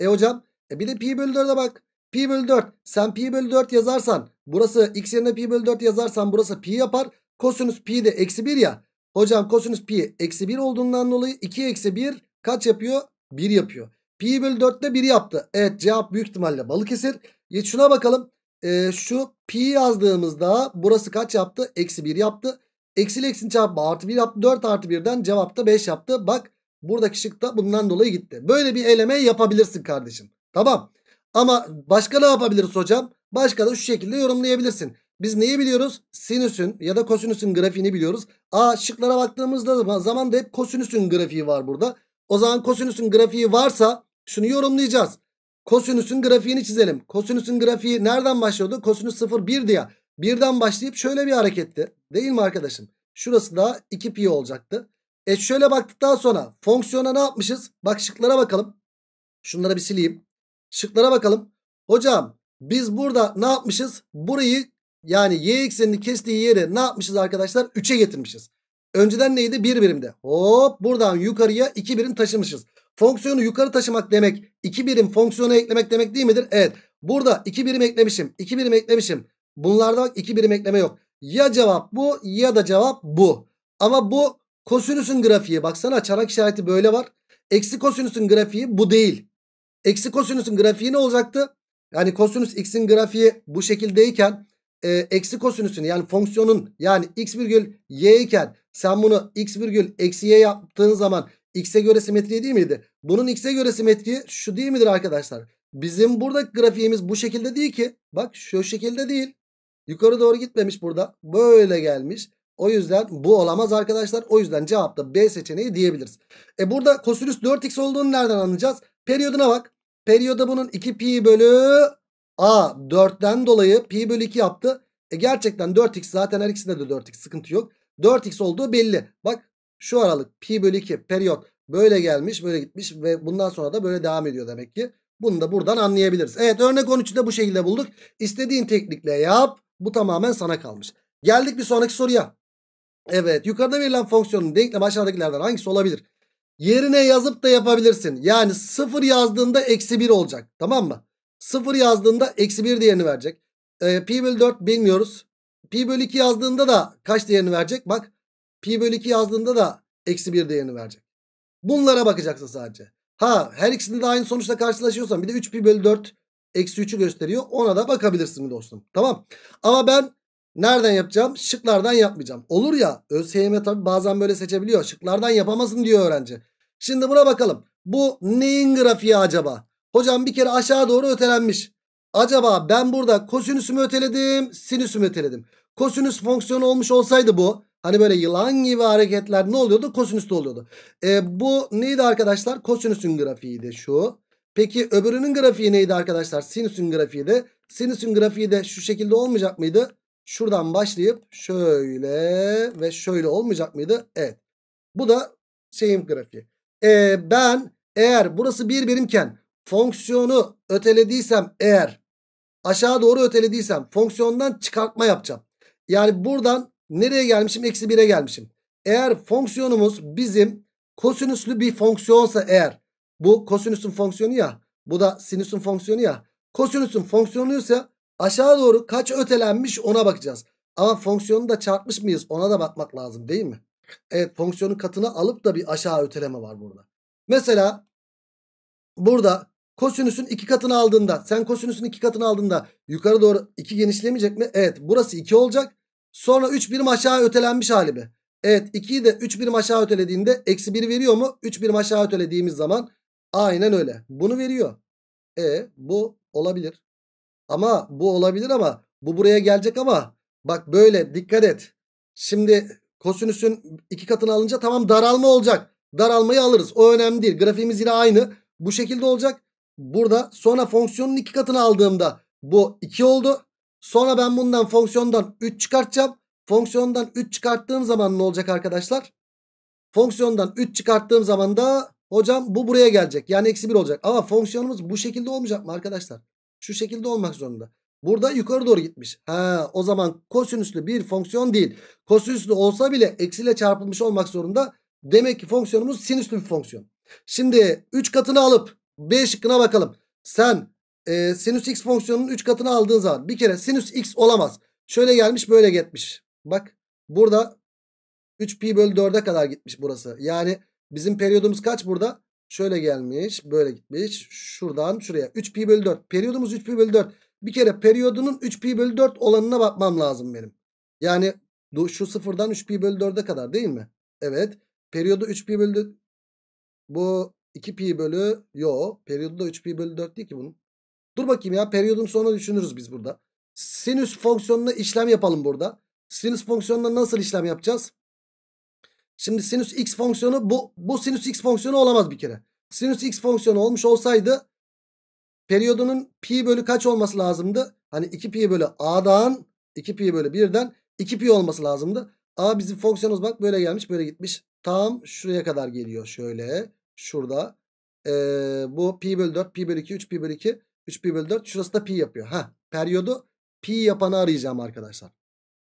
E hocam e bir de pi bölü 4'e bak. Pi bölü 4 sen pi bölü 4 yazarsan burası x yerine pi bölü 4 yazarsan burası pi yapar. Kosinüs pi de eksi 1 ya. Hocam kosinüs pi eksi 1 olduğundan dolayı 2 eksi 1 kaç yapıyor? 1 yapıyor. Pi bölü 4'te 1 yaptı. Evet cevap büyük ihtimalle Balıkesir. Geç şuna bakalım. Ee, şu pi yazdığımızda burası kaç yaptı? Eksi 1 yaptı. Eksi eksin çarpı artı 1 yaptı. 4 artı 1'den cevap da 5 yaptı. Bak buradaki şık da bundan dolayı gitti. Böyle bir eleme yapabilirsin kardeşim. Tamam. Ama başka ne yapabiliriz hocam? Başka da şu şekilde yorumlayabilirsin. Biz neyi biliyoruz? Sinüsün ya da kosinüsün grafiğini biliyoruz. A şıklara baktığımızda zaman da hep kosinüsün grafiği var burada. O zaman kosinüsün grafiği varsa şunu yorumlayacağız. Kosinüsün grafiğini çizelim. Kosinüsün grafiği nereden başlıyordu? Kosinüs 0 1'di diye birden başlayıp şöyle bir hareketti. Değil mi arkadaşım? Şurası da 2 pi olacaktı. E şöyle baktıktan sonra fonksiyona ne yapmışız? Bak şıklara bakalım. Şunları bir sileyim. Şıklara bakalım. Hocam biz burada ne yapmışız? Burayı yani y eksenini kestiği yeri ne yapmışız arkadaşlar? 3'e getirmişiz. Önceden neydi? 1 bir birimde. Hop buradan yukarıya 2 birim taşımışız. Fonksiyonu yukarı taşımak demek 2 birim fonksiyona eklemek demek değil midir? Evet. Burada 2 birim eklemişim. 2 birim eklemişim. Bunlarda bak 2 birim ekleme yok. Ya cevap bu ya da cevap bu. Ama bu kosinüsün grafiği. Baksana çanak işareti böyle var. Eksi kosinüsün grafiği bu değil. Eksi kosinüsün grafiği ne olacaktı? Yani kosinüs x'in grafiği bu şekildeyken e, eksi kosinüsünü yani fonksiyonun yani x virgül y iken sen bunu x virgül eksi y yaptığın zaman x'e göre simetri değil miydi? Bunun x'e göre simetri şu değil midir arkadaşlar? Bizim buradaki grafiğimiz bu şekilde değil ki. Bak şu şekilde değil. Yukarı doğru gitmemiş burada. Böyle gelmiş. O yüzden bu olamaz arkadaşlar. O yüzden cevapta B seçeneği diyebiliriz. E burada kosinüs 4x olduğunu nereden anlayacağız? Periyoduna bak. Periyoda bunun 2pi bölü A 4'ten dolayı pi bölü 2 yaptı. E gerçekten 4x zaten her ikisinde de 4x sıkıntı yok. 4x olduğu belli. Bak şu aralık pi bölü 2 periyot böyle gelmiş böyle gitmiş ve bundan sonra da böyle devam ediyor demek ki. Bunu da buradan anlayabiliriz. Evet örnek 13'ü de bu şekilde bulduk. İstediğin teknikle yap. Bu tamamen sana kalmış. Geldik bir sonraki soruya. Evet yukarıda verilen fonksiyonun denklemi aşağıdakilerden hangisi olabilir? Yerine yazıp da yapabilirsin. Yani 0 yazdığında eksi 1 olacak. Tamam mı? 0 yazdığında eksi 1 değerini verecek. E, pi bölü 4 bilmiyoruz. Pi bölü 2 yazdığında da kaç değerini verecek? Bak pi bölü 2 yazdığında da eksi 1 değerini verecek. Bunlara bakacaksın sadece. Ha her ikisinde de aynı sonuçla karşılaşıyorsan bir de 3 pi bölü 4 eksi 3'ü gösteriyor. Ona da bakabilirsin dostum. Tamam. Ama ben nereden yapacağım? Şıklardan yapmayacağım. Olur ya ÖSYM tabi bazen böyle seçebiliyor. Şıklardan yapamazsın diyor öğrenci. Şimdi buna bakalım. Bu neyin grafiği acaba? Hocam bir kere aşağı doğru ötelenmiş. Acaba ben burada kosinüsümü öteledim, sinüsümü öteledim. Kosinüs fonksiyonu olmuş olsaydı bu. Hani böyle yılan gibi hareketler ne oluyordu? Kosinüs de oluyordu. E, bu neydi arkadaşlar? Kosinüsün grafiğiydi şu. Peki öbürünün grafiği neydi arkadaşlar? Sinüsün grafiği de. Sinüsün grafiği de şu şekilde olmayacak mıydı? Şuradan başlayıp şöyle ve şöyle olmayacak mıydı? Evet. Bu da şeyim grafiği. E, ben eğer burası bir birimken fonksiyonu ötelediysem eğer aşağı doğru ötelediysem fonksiyondan çıkartma yapacağım. Yani buradan nereye gelmişim? Eksi 1'e gelmişim. Eğer fonksiyonumuz bizim kosinüslü bir fonksiyonsa eğer bu kosinüsün fonksiyonu ya bu da sinüsün fonksiyonu ya kosinüsün fonksiyonuysa aşağı doğru kaç ötelenmiş ona bakacağız. Ama fonksiyonu da çarpmış mıyız ona da bakmak lazım değil mi? Evet fonksiyonun katını alıp da bir aşağı öteleme var burada. Mesela burada Kosinüsün iki katını aldığında sen kosinüsün iki katını aldığında yukarı doğru iki genişlemeyecek mi? Evet burası iki olacak. Sonra 3 birim aşağı ötelenmiş hali mi? Evet 2'yi de 3 birim aşağı ötelediğinde eksi 1 veriyor mu? 3 birim aşağı ötelediğimiz zaman aynen öyle. Bunu veriyor. E bu olabilir. Ama bu olabilir ama bu buraya gelecek ama bak böyle dikkat et. Şimdi kosinüsün iki katını alınca tamam daralma olacak. Daralmayı alırız. O önemli değil. Grafiğimiz yine aynı. Bu şekilde olacak. Burada sonra fonksiyonun iki katını aldığımda bu 2 oldu. Sonra ben bundan fonksiyondan 3 çıkartacağım. Fonksiyondan 3 çıkarttığım zaman ne olacak arkadaşlar? Fonksiyondan 3 çıkarttığım zaman da hocam bu buraya gelecek. Yani eksi 1 olacak. Ama fonksiyonumuz bu şekilde olmayacak mı arkadaşlar? Şu şekilde olmak zorunda. Burada yukarı doğru gitmiş. Ha, o zaman kosinüslü bir fonksiyon değil. Kosinüslü olsa bile eksiyle çarpılmış olmak zorunda. Demek ki fonksiyonumuz sinüslü bir fonksiyon. Şimdi 3 katını alıp B şıkkına bakalım. Sen e, sinüs x fonksiyonunun 3 katını aldığın zaman bir kere sinüs x olamaz. Şöyle gelmiş böyle gitmiş. Bak burada 3 pi bölü 4'e kadar gitmiş burası. Yani bizim periyodumuz kaç burada? Şöyle gelmiş böyle gitmiş. Şuradan şuraya 3 pi bölü 4. Periyodumuz 3 pi bölü 4. Bir kere periyodunun 3 pi bölü 4 olanına bakmam lazım benim. Yani şu sıfırdan 3 pi bölü 4'e kadar değil mi? Evet. Periyodu 3 pi bölü bu 2 pi bölü yo periyodu da 3 pi bölü 4 değil ki bunun. Dur bakayım ya periyodun sonra düşünürüz biz burada. Sinüs fonksiyonuna işlem yapalım burada. Sinüs fonksiyonuna nasıl işlem yapacağız? Şimdi sinüs x fonksiyonu bu bu sinüs x fonksiyonu olamaz bir kere. Sinüs x fonksiyonu olmuş olsaydı periyodunun pi bölü kaç olması lazımdı? Hani 2 pi bölü a'dan 2 pi bölü 1'den 2 pi olması lazımdı. A bizim fonksiyonumuz bak böyle gelmiş böyle gitmiş. Tam şuraya kadar geliyor şöyle. Şurada. Ee, bu pi bölü 4, pi bölü 2, 3 pi bölü 2, 3 pi bölü 4. Şurası da pi yapıyor. Ha, periyodu pi yapanı arayacağım arkadaşlar.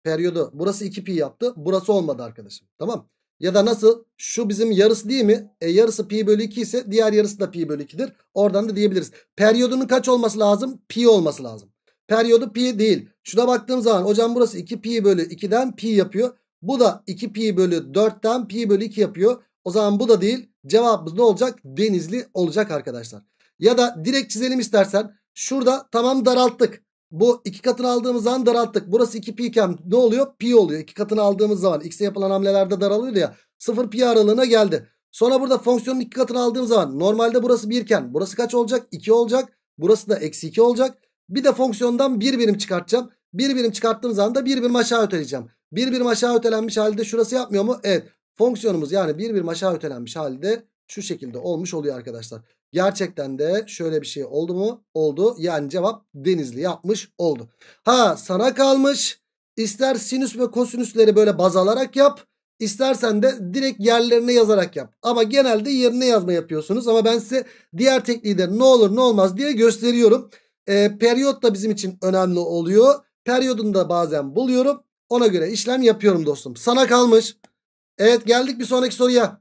Periyodu. Burası 2 pi yaptı. Burası olmadı arkadaşım. Tamam. Ya da nasıl? Şu bizim yarısı değil mi? E yarısı pi bölü 2 ise diğer yarısı da pi bölü 2'dir. Oradan da diyebiliriz. Periyodunun kaç olması lazım? Pi olması lazım. Periyodu pi değil. Şuna baktığım zaman hocam burası 2 pi bölü 2'den pi yapıyor. Bu da 2 pi bölü 4'ten pi bölü 2 yapıyor. O zaman bu da değil. Cevabımız ne olacak? Denizli olacak arkadaşlar. Ya da direkt çizelim istersen. Şurada tamam daralttık. Bu iki katını aldığımız zaman daralttık. Burası 2 pi iken ne oluyor? Pi oluyor. İki katını aldığımız zaman x'e yapılan hamlelerde daralıyor ya. 0 pi aralığına geldi. Sonra burada fonksiyonun iki katını aldığım zaman normalde burası 1 iken burası kaç olacak? 2 olacak. Burası da eksi 2 olacak. Bir de fonksiyondan 1 bir birim çıkartacağım. 1 bir birim çıkarttığım zaman da 1 bir birim aşağı öteleyeceğim. 1 bir birim aşağı ötelenmiş halde şurası yapmıyor mu? Evet. Fonksiyonumuz yani bir bir aşağı ötelenmiş halde şu şekilde olmuş oluyor arkadaşlar. Gerçekten de şöyle bir şey oldu mu? Oldu. Yani cevap Denizli yapmış oldu. Ha sana kalmış. İster sinüs ve kosinüsleri böyle baz alarak yap. İstersen de direkt yerlerine yazarak yap. Ama genelde yerine yazma yapıyorsunuz. Ama ben size diğer tekniği de ne olur ne olmaz diye gösteriyorum. E, periyot da bizim için önemli oluyor. Periyodunu da bazen buluyorum. Ona göre işlem yapıyorum dostum. Sana kalmış. Evet geldik bir sonraki soruya.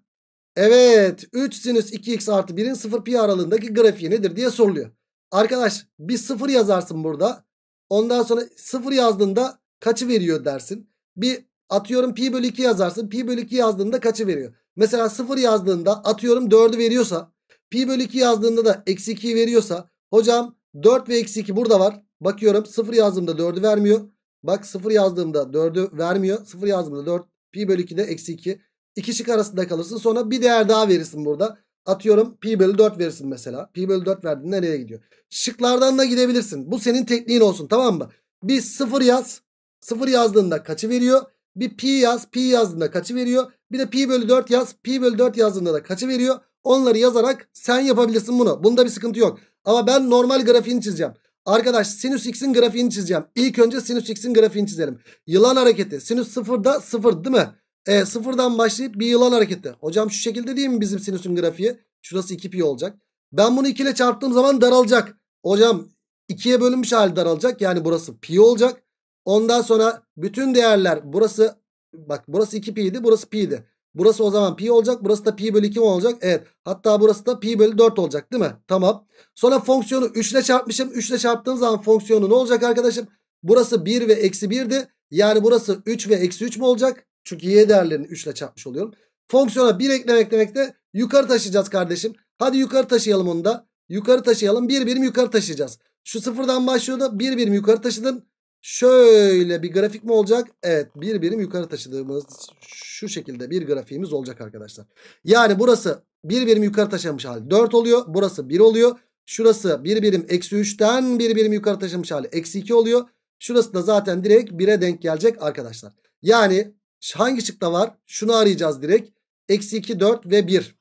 Evet 3 sinüs 2x artı 1'in 0 pi aralığındaki grafiği nedir diye soruluyor. Arkadaş bir 0 yazarsın burada. Ondan sonra 0 yazdığında kaçı veriyor dersin. Bir atıyorum pi bölü 2 yazarsın. Pi bölü 2 yazdığında kaçı veriyor. Mesela 0 yazdığında atıyorum 4'ü veriyorsa. Pi bölü 2 yazdığında da eksi 2'yi veriyorsa. Hocam 4 ve eksi 2 burada var. Bakıyorum 0 yazdığımda 4'ü vermiyor. Bak 0 yazdığımda 4'ü vermiyor. 0 yazdığımda 4 Pi bölü 2 de eksi 2. İki şık arasında kalırsın. Sonra bir değer daha verirsin burada. Atıyorum pi bölü 4 verirsin mesela. Pi bölü 4 verdin nereye gidiyor? Şıklardan da gidebilirsin. Bu senin tekniğin olsun tamam mı? Bir sıfır yaz. Sıfır yazdığında kaçı veriyor? Bir pi yaz. Pi yazdığında kaçı veriyor? Bir de pi bölü 4 yaz. Pi bölü 4 yazdığında da kaçı veriyor? Onları yazarak sen yapabilirsin bunu. Bunda bir sıkıntı yok. Ama ben normal grafiğini çizeceğim. Arkadaş sinüs x'in grafiğini çizeceğim. İlk önce sinüs x'in grafiğini çizelim. Yılan hareketi. Sinüs sıfırda sıfır değil mi? E, sıfırdan başlayıp bir yılan hareketi. Hocam şu şekilde değil mi bizim sinüsün grafiği? Şurası 2pi olacak. Ben bunu 2 ile çarptığım zaman daralacak. Hocam 2'ye bölünmüş hali daralacak. Yani burası pi olacak. Ondan sonra bütün değerler burası bak burası 2 piydi burası piydi. Burası o zaman pi olacak. Burası da pi bölü 2 mi olacak? Evet. Hatta burası da pi bölü 4 olacak değil mi? Tamam. Sonra fonksiyonu 3 ile çarpmışım. 3 ile çarptığım zaman fonksiyonu ne olacak arkadaşım? Burası 1 ve eksi 1'di. Yani burası 3 ve eksi 3 mü olacak? Çünkü y değerlerini 3 ile çarpmış oluyorum. Fonksiyona 1 eklemek demek de yukarı taşıyacağız kardeşim. Hadi yukarı taşıyalım onu da. Yukarı taşıyalım. 1 birim yukarı taşıyacağız. Şu sıfırdan başlıyor da 1 birim yukarı taşıdım. Şöyle bir grafik mi olacak? Evet bir birim yukarı taşıdığımız şu şekilde bir grafiğimiz olacak arkadaşlar. Yani burası bir birim yukarı taşınmış hali 4 oluyor. Burası 1 oluyor. Şurası bir birim eksi 3'ten bir birim yukarı taşınmış hali eksi 2 oluyor. Şurası da zaten direkt 1'e denk gelecek arkadaşlar. Yani hangi şıkta var? Şunu arayacağız direkt. Eksi 2 4 ve 1.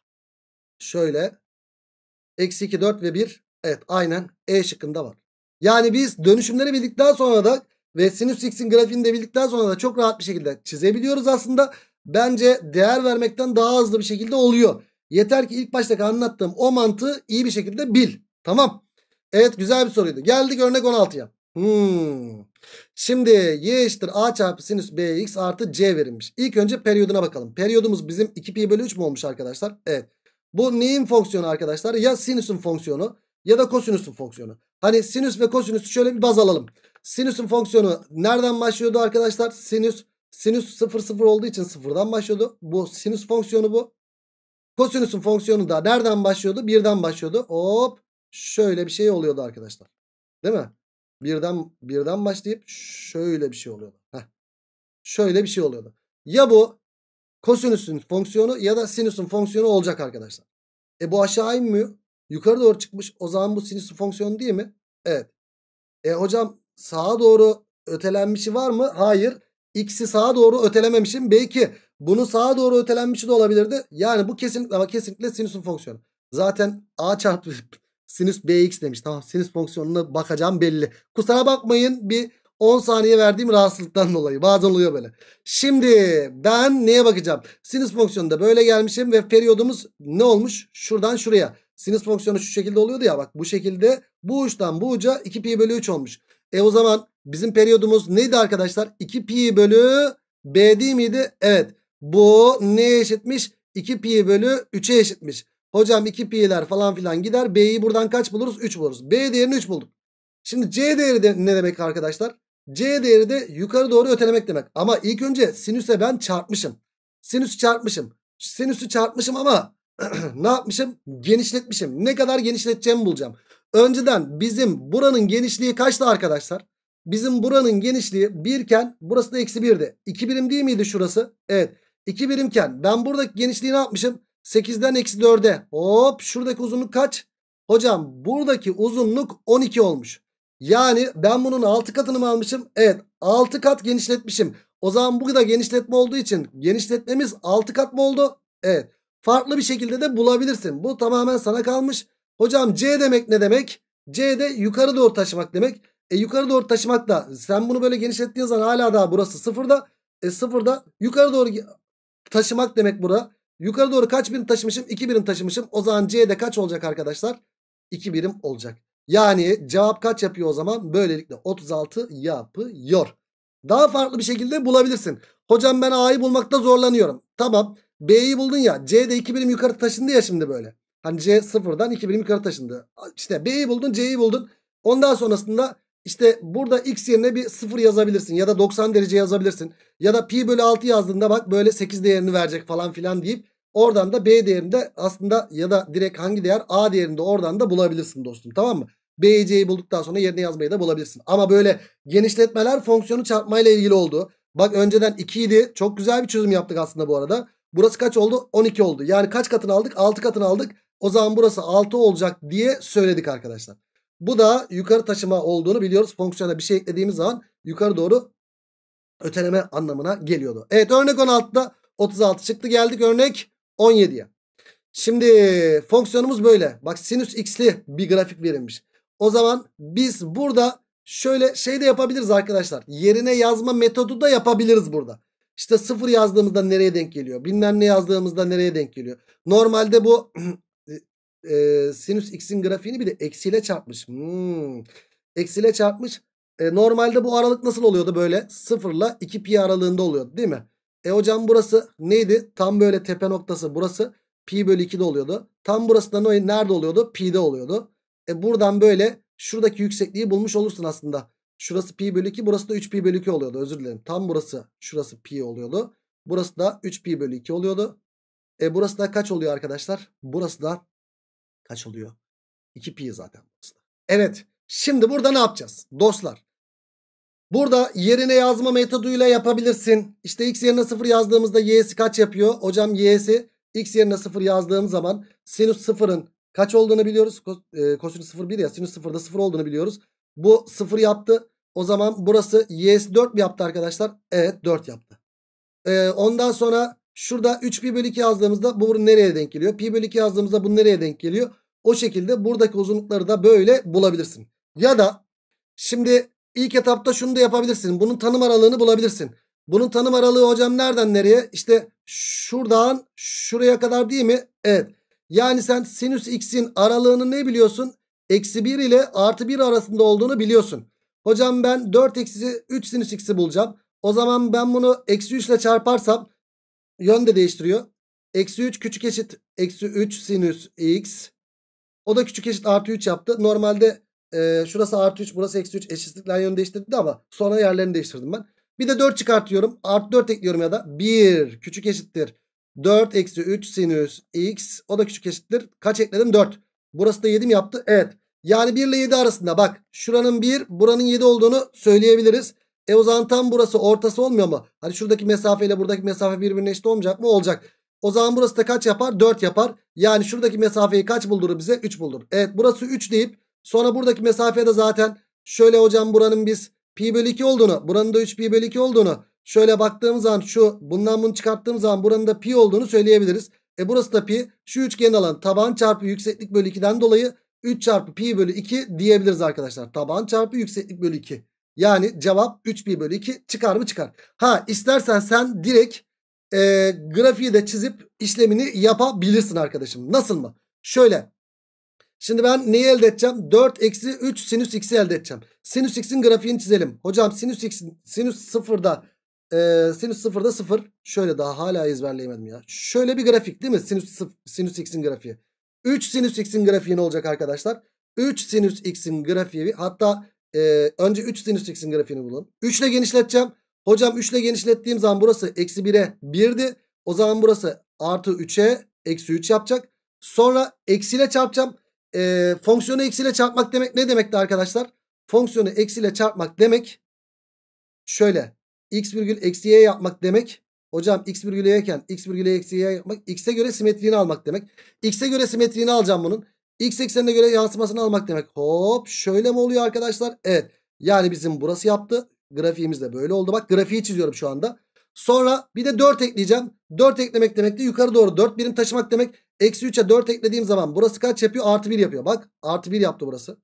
Şöyle. Eksi 2 4 ve 1. Evet aynen E şıkkında var. Yani biz dönüşümleri bildikten sonra da ve sinüs x'in grafiğini de bildikten sonra da çok rahat bir şekilde çizebiliyoruz aslında. Bence değer vermekten daha hızlı bir şekilde oluyor. Yeter ki ilk baştaki anlattığım o mantığı iyi bir şekilde bil. Tamam. Evet güzel bir soruydu. Geldik örnek 16'ya. Hmm. Şimdi y eşittir a çarpı sinüs bx artı c verilmiş. İlk önce periyoduna bakalım. Periyodumuz bizim 2pi bölü 3 mü olmuş arkadaşlar? Evet. Bu neyin fonksiyonu arkadaşlar? Ya sinüsün fonksiyonu ya da kosinüsün fonksiyonu. Hani sinüs ve kosinüsü şöyle bir baz alalım. Sinüsün fonksiyonu nereden başlıyordu arkadaşlar? Sinüs sinüs 0 0 olduğu için sıfırdan başlıyordu. Bu sinüs fonksiyonu bu. Kosinüsün fonksiyonu da nereden başlıyordu? Birden başlıyordu. Hop şöyle bir şey oluyordu arkadaşlar. Değil mi? Birden birden başlayıp şöyle bir şey oluyordu. Heh. Şöyle bir şey oluyordu. Ya bu kosinüsün fonksiyonu ya da sinüsün fonksiyonu olacak arkadaşlar. E bu aşağı inmiyor. Yukarı doğru çıkmış. O zaman bu sinüs fonksiyonu değil mi? Evet. E hocam sağa doğru ötelenmişi var mı? Hayır. X'i sağa doğru ötelememişim. Belki bunu sağa doğru ötelenmişi de olabilirdi. Yani bu kesinlikle ama kesinlikle sinüsün fonksiyonu. Zaten A çarpı sinüs bx demiş. Tamam sinüs fonksiyonuna bakacağım belli. Kusura bakmayın bir 10 saniye verdiğim rahatsızlıktan dolayı. Bazen oluyor böyle. Şimdi ben neye bakacağım? Sinüs fonksiyonunda böyle gelmişim ve periyodumuz ne olmuş? Şuradan şuraya. Sinüs fonksiyonu şu şekilde oluyordu ya bak bu şekilde bu uçtan bu uca 2 pi bölü 3 olmuş. E o zaman bizim periyodumuz neydi arkadaşlar? 2 pi bölü b değil miydi? Evet. Bu neye eşitmiş? 2 pi bölü 3'e eşitmiş. Hocam 2 pi'ler falan filan gider. B'yi buradan kaç buluruz? 3 buluruz. B değerini 3 bulduk. Şimdi C değeri de ne demek arkadaşlar? C değeri de yukarı doğru ötelemek demek. Ama ilk önce sinüse ben çarpmışım. Sinüs çarpmışım. Sinüsü çarpmışım ama ne yapmışım? Genişletmişim. Ne kadar genişleteceğimi bulacağım. Önceden bizim buranın genişliği kaçtı arkadaşlar? Bizim buranın genişliği 1 iken burası da eksi 1'di. 2 birim değil miydi şurası? Evet. 2 birimken ben buradaki genişliği ne yapmışım? 8'den eksi 4'e. Hop şuradaki uzunluk kaç? Hocam buradaki uzunluk 12 olmuş. Yani ben bunun 6 katını mı almışım? Evet 6 kat genişletmişim. O zaman bu da genişletme olduğu için genişletmemiz 6 kat mı oldu? Evet. Farklı bir şekilde de bulabilirsin. Bu tamamen sana kalmış. Hocam C demek ne demek? C de yukarı doğru taşımak demek. E yukarı doğru taşımak da sen bunu böyle genişlettiğin zaman hala daha burası sıfırda. E sıfırda yukarı doğru taşımak demek burada. Yukarı doğru kaç birim taşımışım? 2 birim taşımışım. O zaman C'de kaç olacak arkadaşlar? 2 birim olacak. Yani cevap kaç yapıyor o zaman? Böylelikle 36 yapıyor. Daha farklı bir şekilde bulabilirsin. Hocam ben A'yı bulmakta zorlanıyorum. Tamam. B'yi buldun ya. C'de 2 birim yukarı taşındı ya şimdi böyle. Hani C sıfırdan iki birim yukarı taşındı. İşte B'yi buldun C'yi buldun. Ondan sonrasında işte burada x yerine bir sıfır yazabilirsin. Ya da 90 derece yazabilirsin. Ya da pi bölü 6 yazdığında bak böyle 8 değerini verecek falan filan deyip oradan da B değerinde aslında ya da direkt hangi değer A değerinde oradan da bulabilirsin dostum tamam mı? B, C'yi bulduktan sonra yerine yazmayı da bulabilirsin. Ama böyle genişletmeler fonksiyonu çarpmayla ilgili oldu. Bak önceden 2 idi. Çok güzel bir çözüm yaptık aslında bu arada. Burası kaç oldu? 12 oldu. Yani kaç katını aldık? 6 katını aldık. O zaman burası 6 olacak diye söyledik arkadaşlar. Bu da yukarı taşıma olduğunu biliyoruz. Fonksiyona bir şey eklediğimiz zaman yukarı doğru öteleme anlamına geliyordu. Evet örnek 16'da 36 çıktı geldik örnek 17'ye. Şimdi fonksiyonumuz böyle. Bak sinüs x'li bir grafik verilmiş. O zaman biz burada şöyle şey de yapabiliriz arkadaşlar. Yerine yazma metodu da yapabiliriz burada. İşte 0 yazdığımızda nereye denk geliyor? Bilmem ne yazdığımızda nereye denk geliyor? Normalde bu e, sinüs x'in grafiğini bir de eksiyle çarpmış. Hmm. Eksiyle çarpmış. E, normalde bu aralık nasıl oluyordu böyle? sıfırla ile 2 pi aralığında oluyordu değil mi? E hocam burası neydi? Tam böyle tepe noktası burası pi bölü 2'de oluyordu. Tam burası da nerede oluyordu? Pi'de oluyordu. E buradan böyle şuradaki yüksekliği bulmuş olursun aslında. Şurası pi bölü 2 burası da 3 pi bölü 2 oluyordu özür dilerim. Tam burası şurası pi oluyordu. Burası da 3 pi bölü 2 oluyordu. E burası da kaç oluyor arkadaşlar? Burası da Oluyor. 2 pi zaten Evet şimdi burada ne yapacağız? Dostlar Burada yerine yazma metoduyla yapabilirsin. İşte x yerine 0 yazdığımızda y'si kaç yapıyor? Hocam y'si x yerine 0 yazdığım zaman sinüs 0'ın kaç olduğunu biliyoruz. Kos, e, kosinüs 0 1 ya sinüs 0'da 0 olduğunu biliyoruz. Bu 0 yaptı. O zaman burası y'si 4 mi yaptı arkadaşlar? Evet 4 yaptı. E, ondan sonra şurada 3 pi bölü 2 yazdığımızda bu nereye denk geliyor? Pi bölü 2 yazdığımızda bu nereye denk geliyor? O şekilde buradaki uzunlukları da böyle bulabilirsin. Ya da şimdi ilk etapta şunu da yapabilirsin. Bunun tanım aralığını bulabilirsin. Bunun tanım aralığı hocam nereden nereye? İşte şuradan şuraya kadar değil mi? Evet. Yani sen sinüs x'in aralığını ne biliyorsun? Eksi 1 ile artı 1 arasında olduğunu biliyorsun. Hocam ben 4 eksi 3 sinüs x'i bulacağım. O zaman ben bunu eksi 3 ile çarparsam yön de değiştiriyor. Eksi 3 küçük eşit eksi 3 sinüs x o da küçük eşit artı 3 yaptı. Normalde e, şurası artı 3 burası eksi 3 eşitlikler yön değiştirdi ama sonra yerlerini değiştirdim ben. Bir de 4 çıkartıyorum. Artı 4 ekliyorum ya da 1 küçük eşittir. 4 eksi 3 sinüs x o da küçük eşittir. Kaç ekledim? 4. Burası da 7 mi yaptı? Evet. Yani 1 ile 7 arasında bak şuranın 1 buranın 7 olduğunu söyleyebiliriz. E o zaman tam burası ortası olmuyor mu? Hani şuradaki mesafe ile buradaki mesafe birbirine eşit olmayacak mı? Olacak. O zaman burası da kaç yapar? 4 yapar. Yani şuradaki mesafeyi kaç buldurur bize? 3 buldur. Evet burası 3 deyip sonra buradaki de zaten şöyle hocam buranın biz pi bölü 2 olduğunu buranın da 3 pi bölü 2 olduğunu şöyle baktığım zaman şu bundan bunu çıkarttığım zaman buranın da pi olduğunu söyleyebiliriz. E burası da pi. Şu üçgen alan taban çarpı yükseklik bölü 2'den dolayı 3 çarpı pi bölü 2 diyebiliriz arkadaşlar. Taban çarpı yükseklik bölü 2. Yani cevap 3 pi bölü 2 çıkar mı çıkar. Ha istersen sen direkt e, grafiği de çizip işlemini yapabilirsin arkadaşım. Nasıl mı? Şöyle. Şimdi ben neyi elde edeceğim? 4 eksi 3 sinüs x'i elde edeceğim. Sinüs x'in grafiğini çizelim. Hocam sinüs x sinüs 0'da e, sinüs 0'da 0. Şöyle daha hala ezberleyemedim ya. Şöyle bir grafik değil mi? Sinüs, sinüs x'in grafiği. 3 sinüs x'in grafiği ne olacak arkadaşlar? 3 sinüs x'in grafiği hatta e, önce 3 sinüs x'in grafiğini bulun. 3 ile genişleteceğim. Hocam 3 ile genişlettiğim zaman burası eksi 1'e 1'di. O zaman burası artı 3'e eksi 3 yapacak. Sonra eksiyle çarpacağım. E, fonksiyonu eksiyle çarpmak demek ne demekti arkadaşlar? Fonksiyonu eksiyle çarpmak demek şöyle. X virgül eksi y yapmak demek. Hocam x virgül yken x virgül eksi y yapmak x'e göre simetriğini almak demek. X'e göre simetriğini alacağım bunun. X eksenine göre yansımasını almak demek. Hop şöyle mi oluyor arkadaşlar? Evet. Yani bizim burası yaptı. Grafiğimiz de böyle oldu. Bak grafiği çiziyorum şu anda. Sonra bir de 4 ekleyeceğim. 4 eklemek demek de yukarı doğru 4 birim taşımak demek. Eksi 3'e 4 eklediğim zaman burası kaç yapıyor? Artı 1 yapıyor. Bak artı 1 yaptı burası.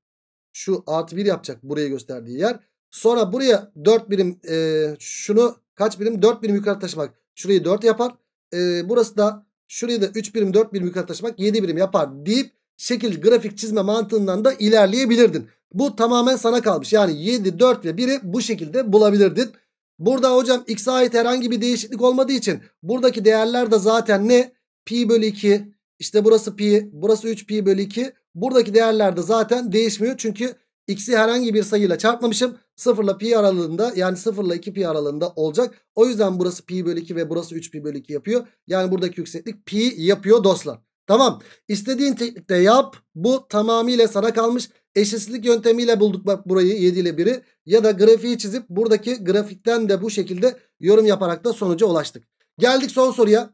Şu artı 1 yapacak burayı gösterdiği yer. Sonra buraya 4 birim e, şunu kaç birim? 4 birim yukarı taşımak. Şurayı 4 yapar. E, burası da şurayı da 3 birim 4 birim yukarı taşımak 7 birim yapar deyip şekil grafik çizme mantığından da ilerleyebilirdin. Bu tamamen sana kalmış. Yani 7, 4 ve 1'i bu şekilde bulabilirdin. Burada hocam x'e ait herhangi bir değişiklik olmadığı için buradaki değerler de zaten ne? Pi bölü 2. İşte burası pi. Burası 3 pi bölü 2. Buradaki değerler de zaten değişmiyor. Çünkü x'i herhangi bir sayıyla çarpmamışım. 0 ile pi aralığında yani 0 ile 2 pi aralığında olacak. O yüzden burası pi bölü 2 ve burası 3 pi bölü 2 yapıyor. Yani buradaki yükseklik pi yapıyor dostlar. Tamam. İstediğin teknikte yap. Bu tamamıyla sana kalmış eşitsizlik yöntemiyle bulduk bak burayı 7 ile 1'i. Ya da grafiği çizip buradaki grafikten de bu şekilde yorum yaparak da sonuca ulaştık. Geldik son soruya.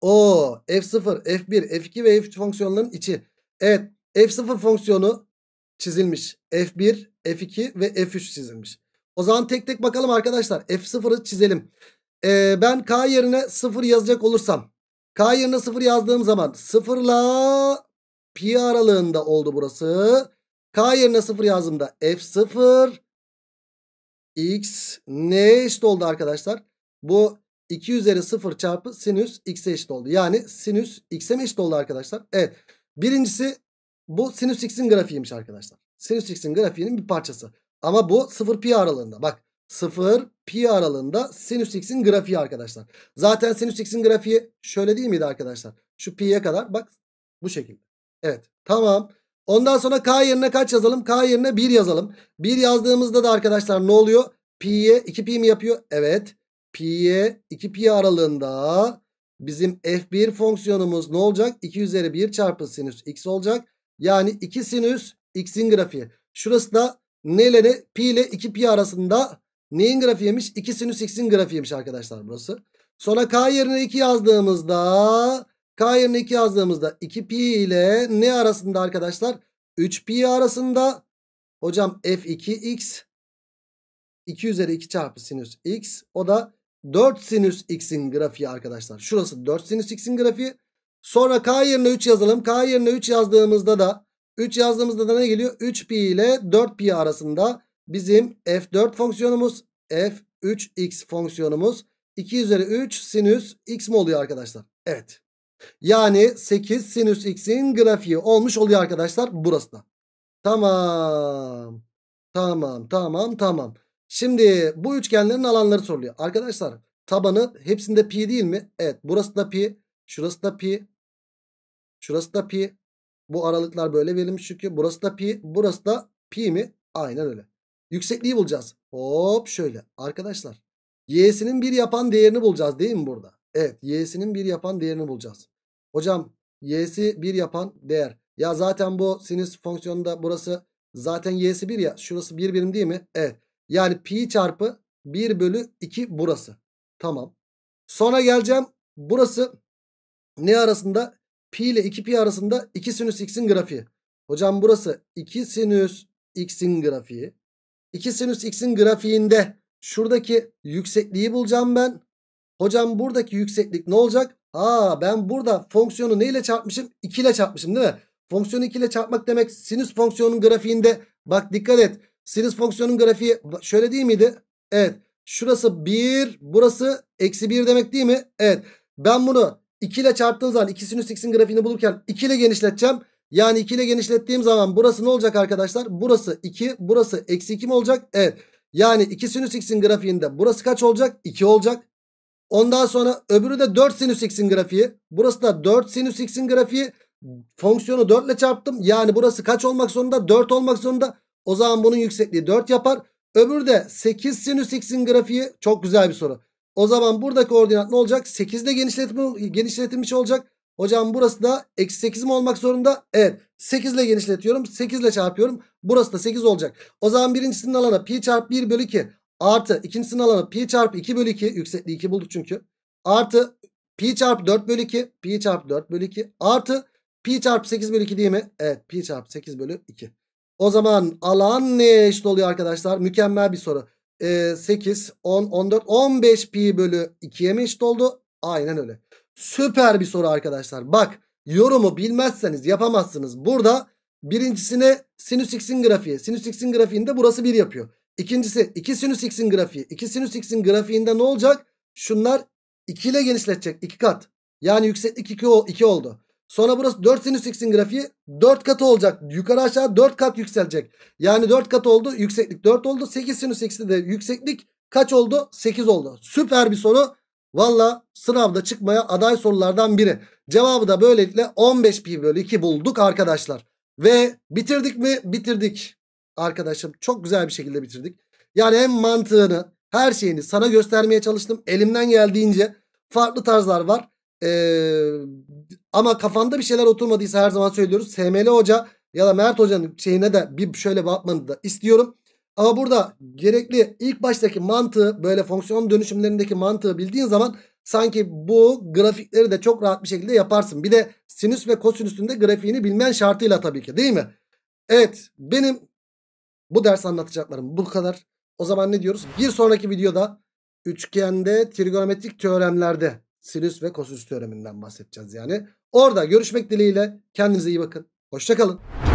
O F0, F1, F2 ve F3 fonksiyonların içi. Evet F0 fonksiyonu çizilmiş. F1, F2 ve F3 çizilmiş. O zaman tek tek bakalım arkadaşlar. F0'ı çizelim. Ee, ben K yerine 0 yazacak olursam. K yerine 0 yazdığım zaman 0 pi aralığında oldu burası. K yerine 0 yazdım da F0 x ne eşit oldu arkadaşlar? Bu 2 üzeri 0 çarpı sinüs x'e eşit oldu. Yani sinüs x'e mi eşit oldu arkadaşlar? Evet. Birincisi bu sinüs x'in grafiğiymiş arkadaşlar. Sinüs x'in grafiğinin bir parçası. Ama bu 0 pi aralığında. Bak 0 pi aralığında sinüs x'in grafiği arkadaşlar. Zaten sinüs x'in grafiği şöyle değil miydi arkadaşlar? Şu pi'ye kadar bak bu şekilde. Evet tamam. Ondan sonra K yerine kaç yazalım? K yerine 1 yazalım. 1 yazdığımızda da arkadaşlar ne oluyor? Pi'ye 2pi mi yapıyor? Evet. Pi'ye 2pi aralığında bizim f1 fonksiyonumuz ne olacak? 2 üzeri 1 çarpı sinüs x olacak. Yani 2 sinüs x'in grafiği. Şurası da neyle Pi ile 2pi arasında neyin grafiğiymiş? 2 sinüs x'in grafiğiymiş arkadaşlar burası. Sonra k yerine 2 yazdığımızda K yerine 2 yazdığımızda 2 pi ile ne arasında arkadaşlar? 3 pi arasında. Hocam f2x 2 üzeri 2 çarpı sinüs x. O da 4 sinüs x'in grafiği arkadaşlar. Şurası 4 sinüs x'in grafiği. Sonra k yerine 3 yazalım. K yerine 3 yazdığımızda da 3 yazdığımızda da ne geliyor? 3 pi ile 4 pi arasında bizim f4 fonksiyonumuz f3x fonksiyonumuz 2 üzeri 3 sinüs x mi oluyor arkadaşlar? Evet. Yani 8 sinüs x'in grafiği olmuş oluyor arkadaşlar burası da. Tamam. Tamam tamam tamam. Şimdi bu üçgenlerin alanları soruluyor. Arkadaşlar tabanı hepsinde pi değil mi? Evet burası da pi. Şurası da pi. Şurası da pi. Bu aralıklar böyle verilmiş çünkü. Burası da pi. Burası da pi mi? Aynen öyle. Yüksekliği bulacağız. Hop şöyle. Arkadaşlar y'sinin bir yapan değerini bulacağız değil mi burada? Evet y'sinin 1 yapan değerini bulacağız. Hocam y'si 1 yapan değer. Ya zaten bu sinüs fonksiyonunda burası zaten y'si 1 ya. Şurası 1 bir birim değil mi? Evet. Yani pi çarpı 1 bölü 2 burası. Tamam. Sonra geleceğim. Burası ne arasında? Pi ile 2 pi arasında 2 sinüs x'in grafiği. Hocam burası 2 sinüs x'in grafiği. 2 sinüs x'in grafiğinde şuradaki yüksekliği bulacağım ben. Hocam buradaki yükseklik ne olacak? Aa ben burada fonksiyonu neyle çarpmışım? 2 ile çarpmışım değil mi? Fonksiyonu 2 ile çarpmak demek sinüs fonksiyonun grafiğinde bak dikkat et. Sinüs fonksiyonun grafiği şöyle değil miydi? Evet. Şurası 1 burası eksi 1 demek değil mi? Evet. Ben bunu 2 ile çarptığım zaman 2 sinüs x'in grafiğini bulurken 2 ile genişleteceğim. Yani 2 ile genişlettiğim zaman burası ne olacak arkadaşlar? Burası 2 burası eksi 2 mi olacak? Evet. Yani 2 sinüs x'in grafiğinde burası kaç olacak? 2 olacak. Ondan sonra öbürü de 4 sinüs x'in grafiği. Burası da 4 sinüs x'in grafiği. Fonksiyonu 4 ile çarptım. Yani burası kaç olmak zorunda? 4 olmak zorunda. O zaman bunun yüksekliği 4 yapar. Öbürü de 8 sinüs x'in grafiği. Çok güzel bir soru. O zaman buradaki ordinat ne olacak? 8 ile genişletilmiş olacak. Hocam burası da eksi 8 mi olmak zorunda? Evet. 8 ile genişletiyorum. 8 ile çarpıyorum. Burası da 8 olacak. O zaman birincisinin alanı pi çarpı 1 bölü 2. Artı ikincisinin alanı pi çarpı 2 bölü 2. Yüksekliği 2 bulduk çünkü. Artı pi çarpı 4 bölü 2. Pi çarpı 4 bölü 2. Artı pi çarpı 8 bölü 2 değil mi? Evet pi çarpı 8 bölü 2. O zaman alan neye eşit oluyor arkadaşlar? Mükemmel bir soru. Ee, 8, 10, 14, 15 pi bölü 2'ye mi eşit oldu? Aynen öyle. Süper bir soru arkadaşlar. Bak yorumu bilmezseniz yapamazsınız. Burada birincisine sinüs x'in grafiği. Sinüs x'in grafiğinde burası 1 yapıyor. İkincisi 2 sinüs x'in grafiği. 2 sinüs x'in grafiğinde ne olacak? Şunlar 2 ile genişletecek. 2 kat. Yani yükseklik 2, 2 oldu. Sonra burası 4 sinüs x'in grafiği 4 katı olacak. Yukarı aşağı 4 kat yükselecek. Yani 4 kat oldu. Yükseklik 4 oldu. 8 sinüs x'de de yükseklik kaç oldu? 8 oldu. Süper bir soru. Valla sınavda çıkmaya aday sorulardan biri. Cevabı da böylelikle 15 pi bölü 2 bulduk arkadaşlar. Ve bitirdik mi? Bitirdik arkadaşım çok güzel bir şekilde bitirdik. Yani hem mantığını her şeyini sana göstermeye çalıştım. Elimden geldiğince farklı tarzlar var. Ee, ama kafanda bir şeyler oturmadıysa her zaman söylüyoruz. SML Hoca ya da Mert Hoca'nın şeyine de bir şöyle bakmanı da istiyorum. Ama burada gerekli ilk baştaki mantığı böyle fonksiyon dönüşümlerindeki mantığı bildiğin zaman sanki bu grafikleri de çok rahat bir şekilde yaparsın. Bir de sinüs ve kosinüsün de grafiğini bilmen şartıyla tabii ki değil mi? Evet benim bu ders anlatacaklarım bu kadar. O zaman ne diyoruz? Bir sonraki videoda üçgende trigonometrik teoremlerde sinüs ve kosinüs teoreminden bahsedeceğiz yani. Orada görüşmek dileğiyle kendinize iyi bakın. Hoşçakalın.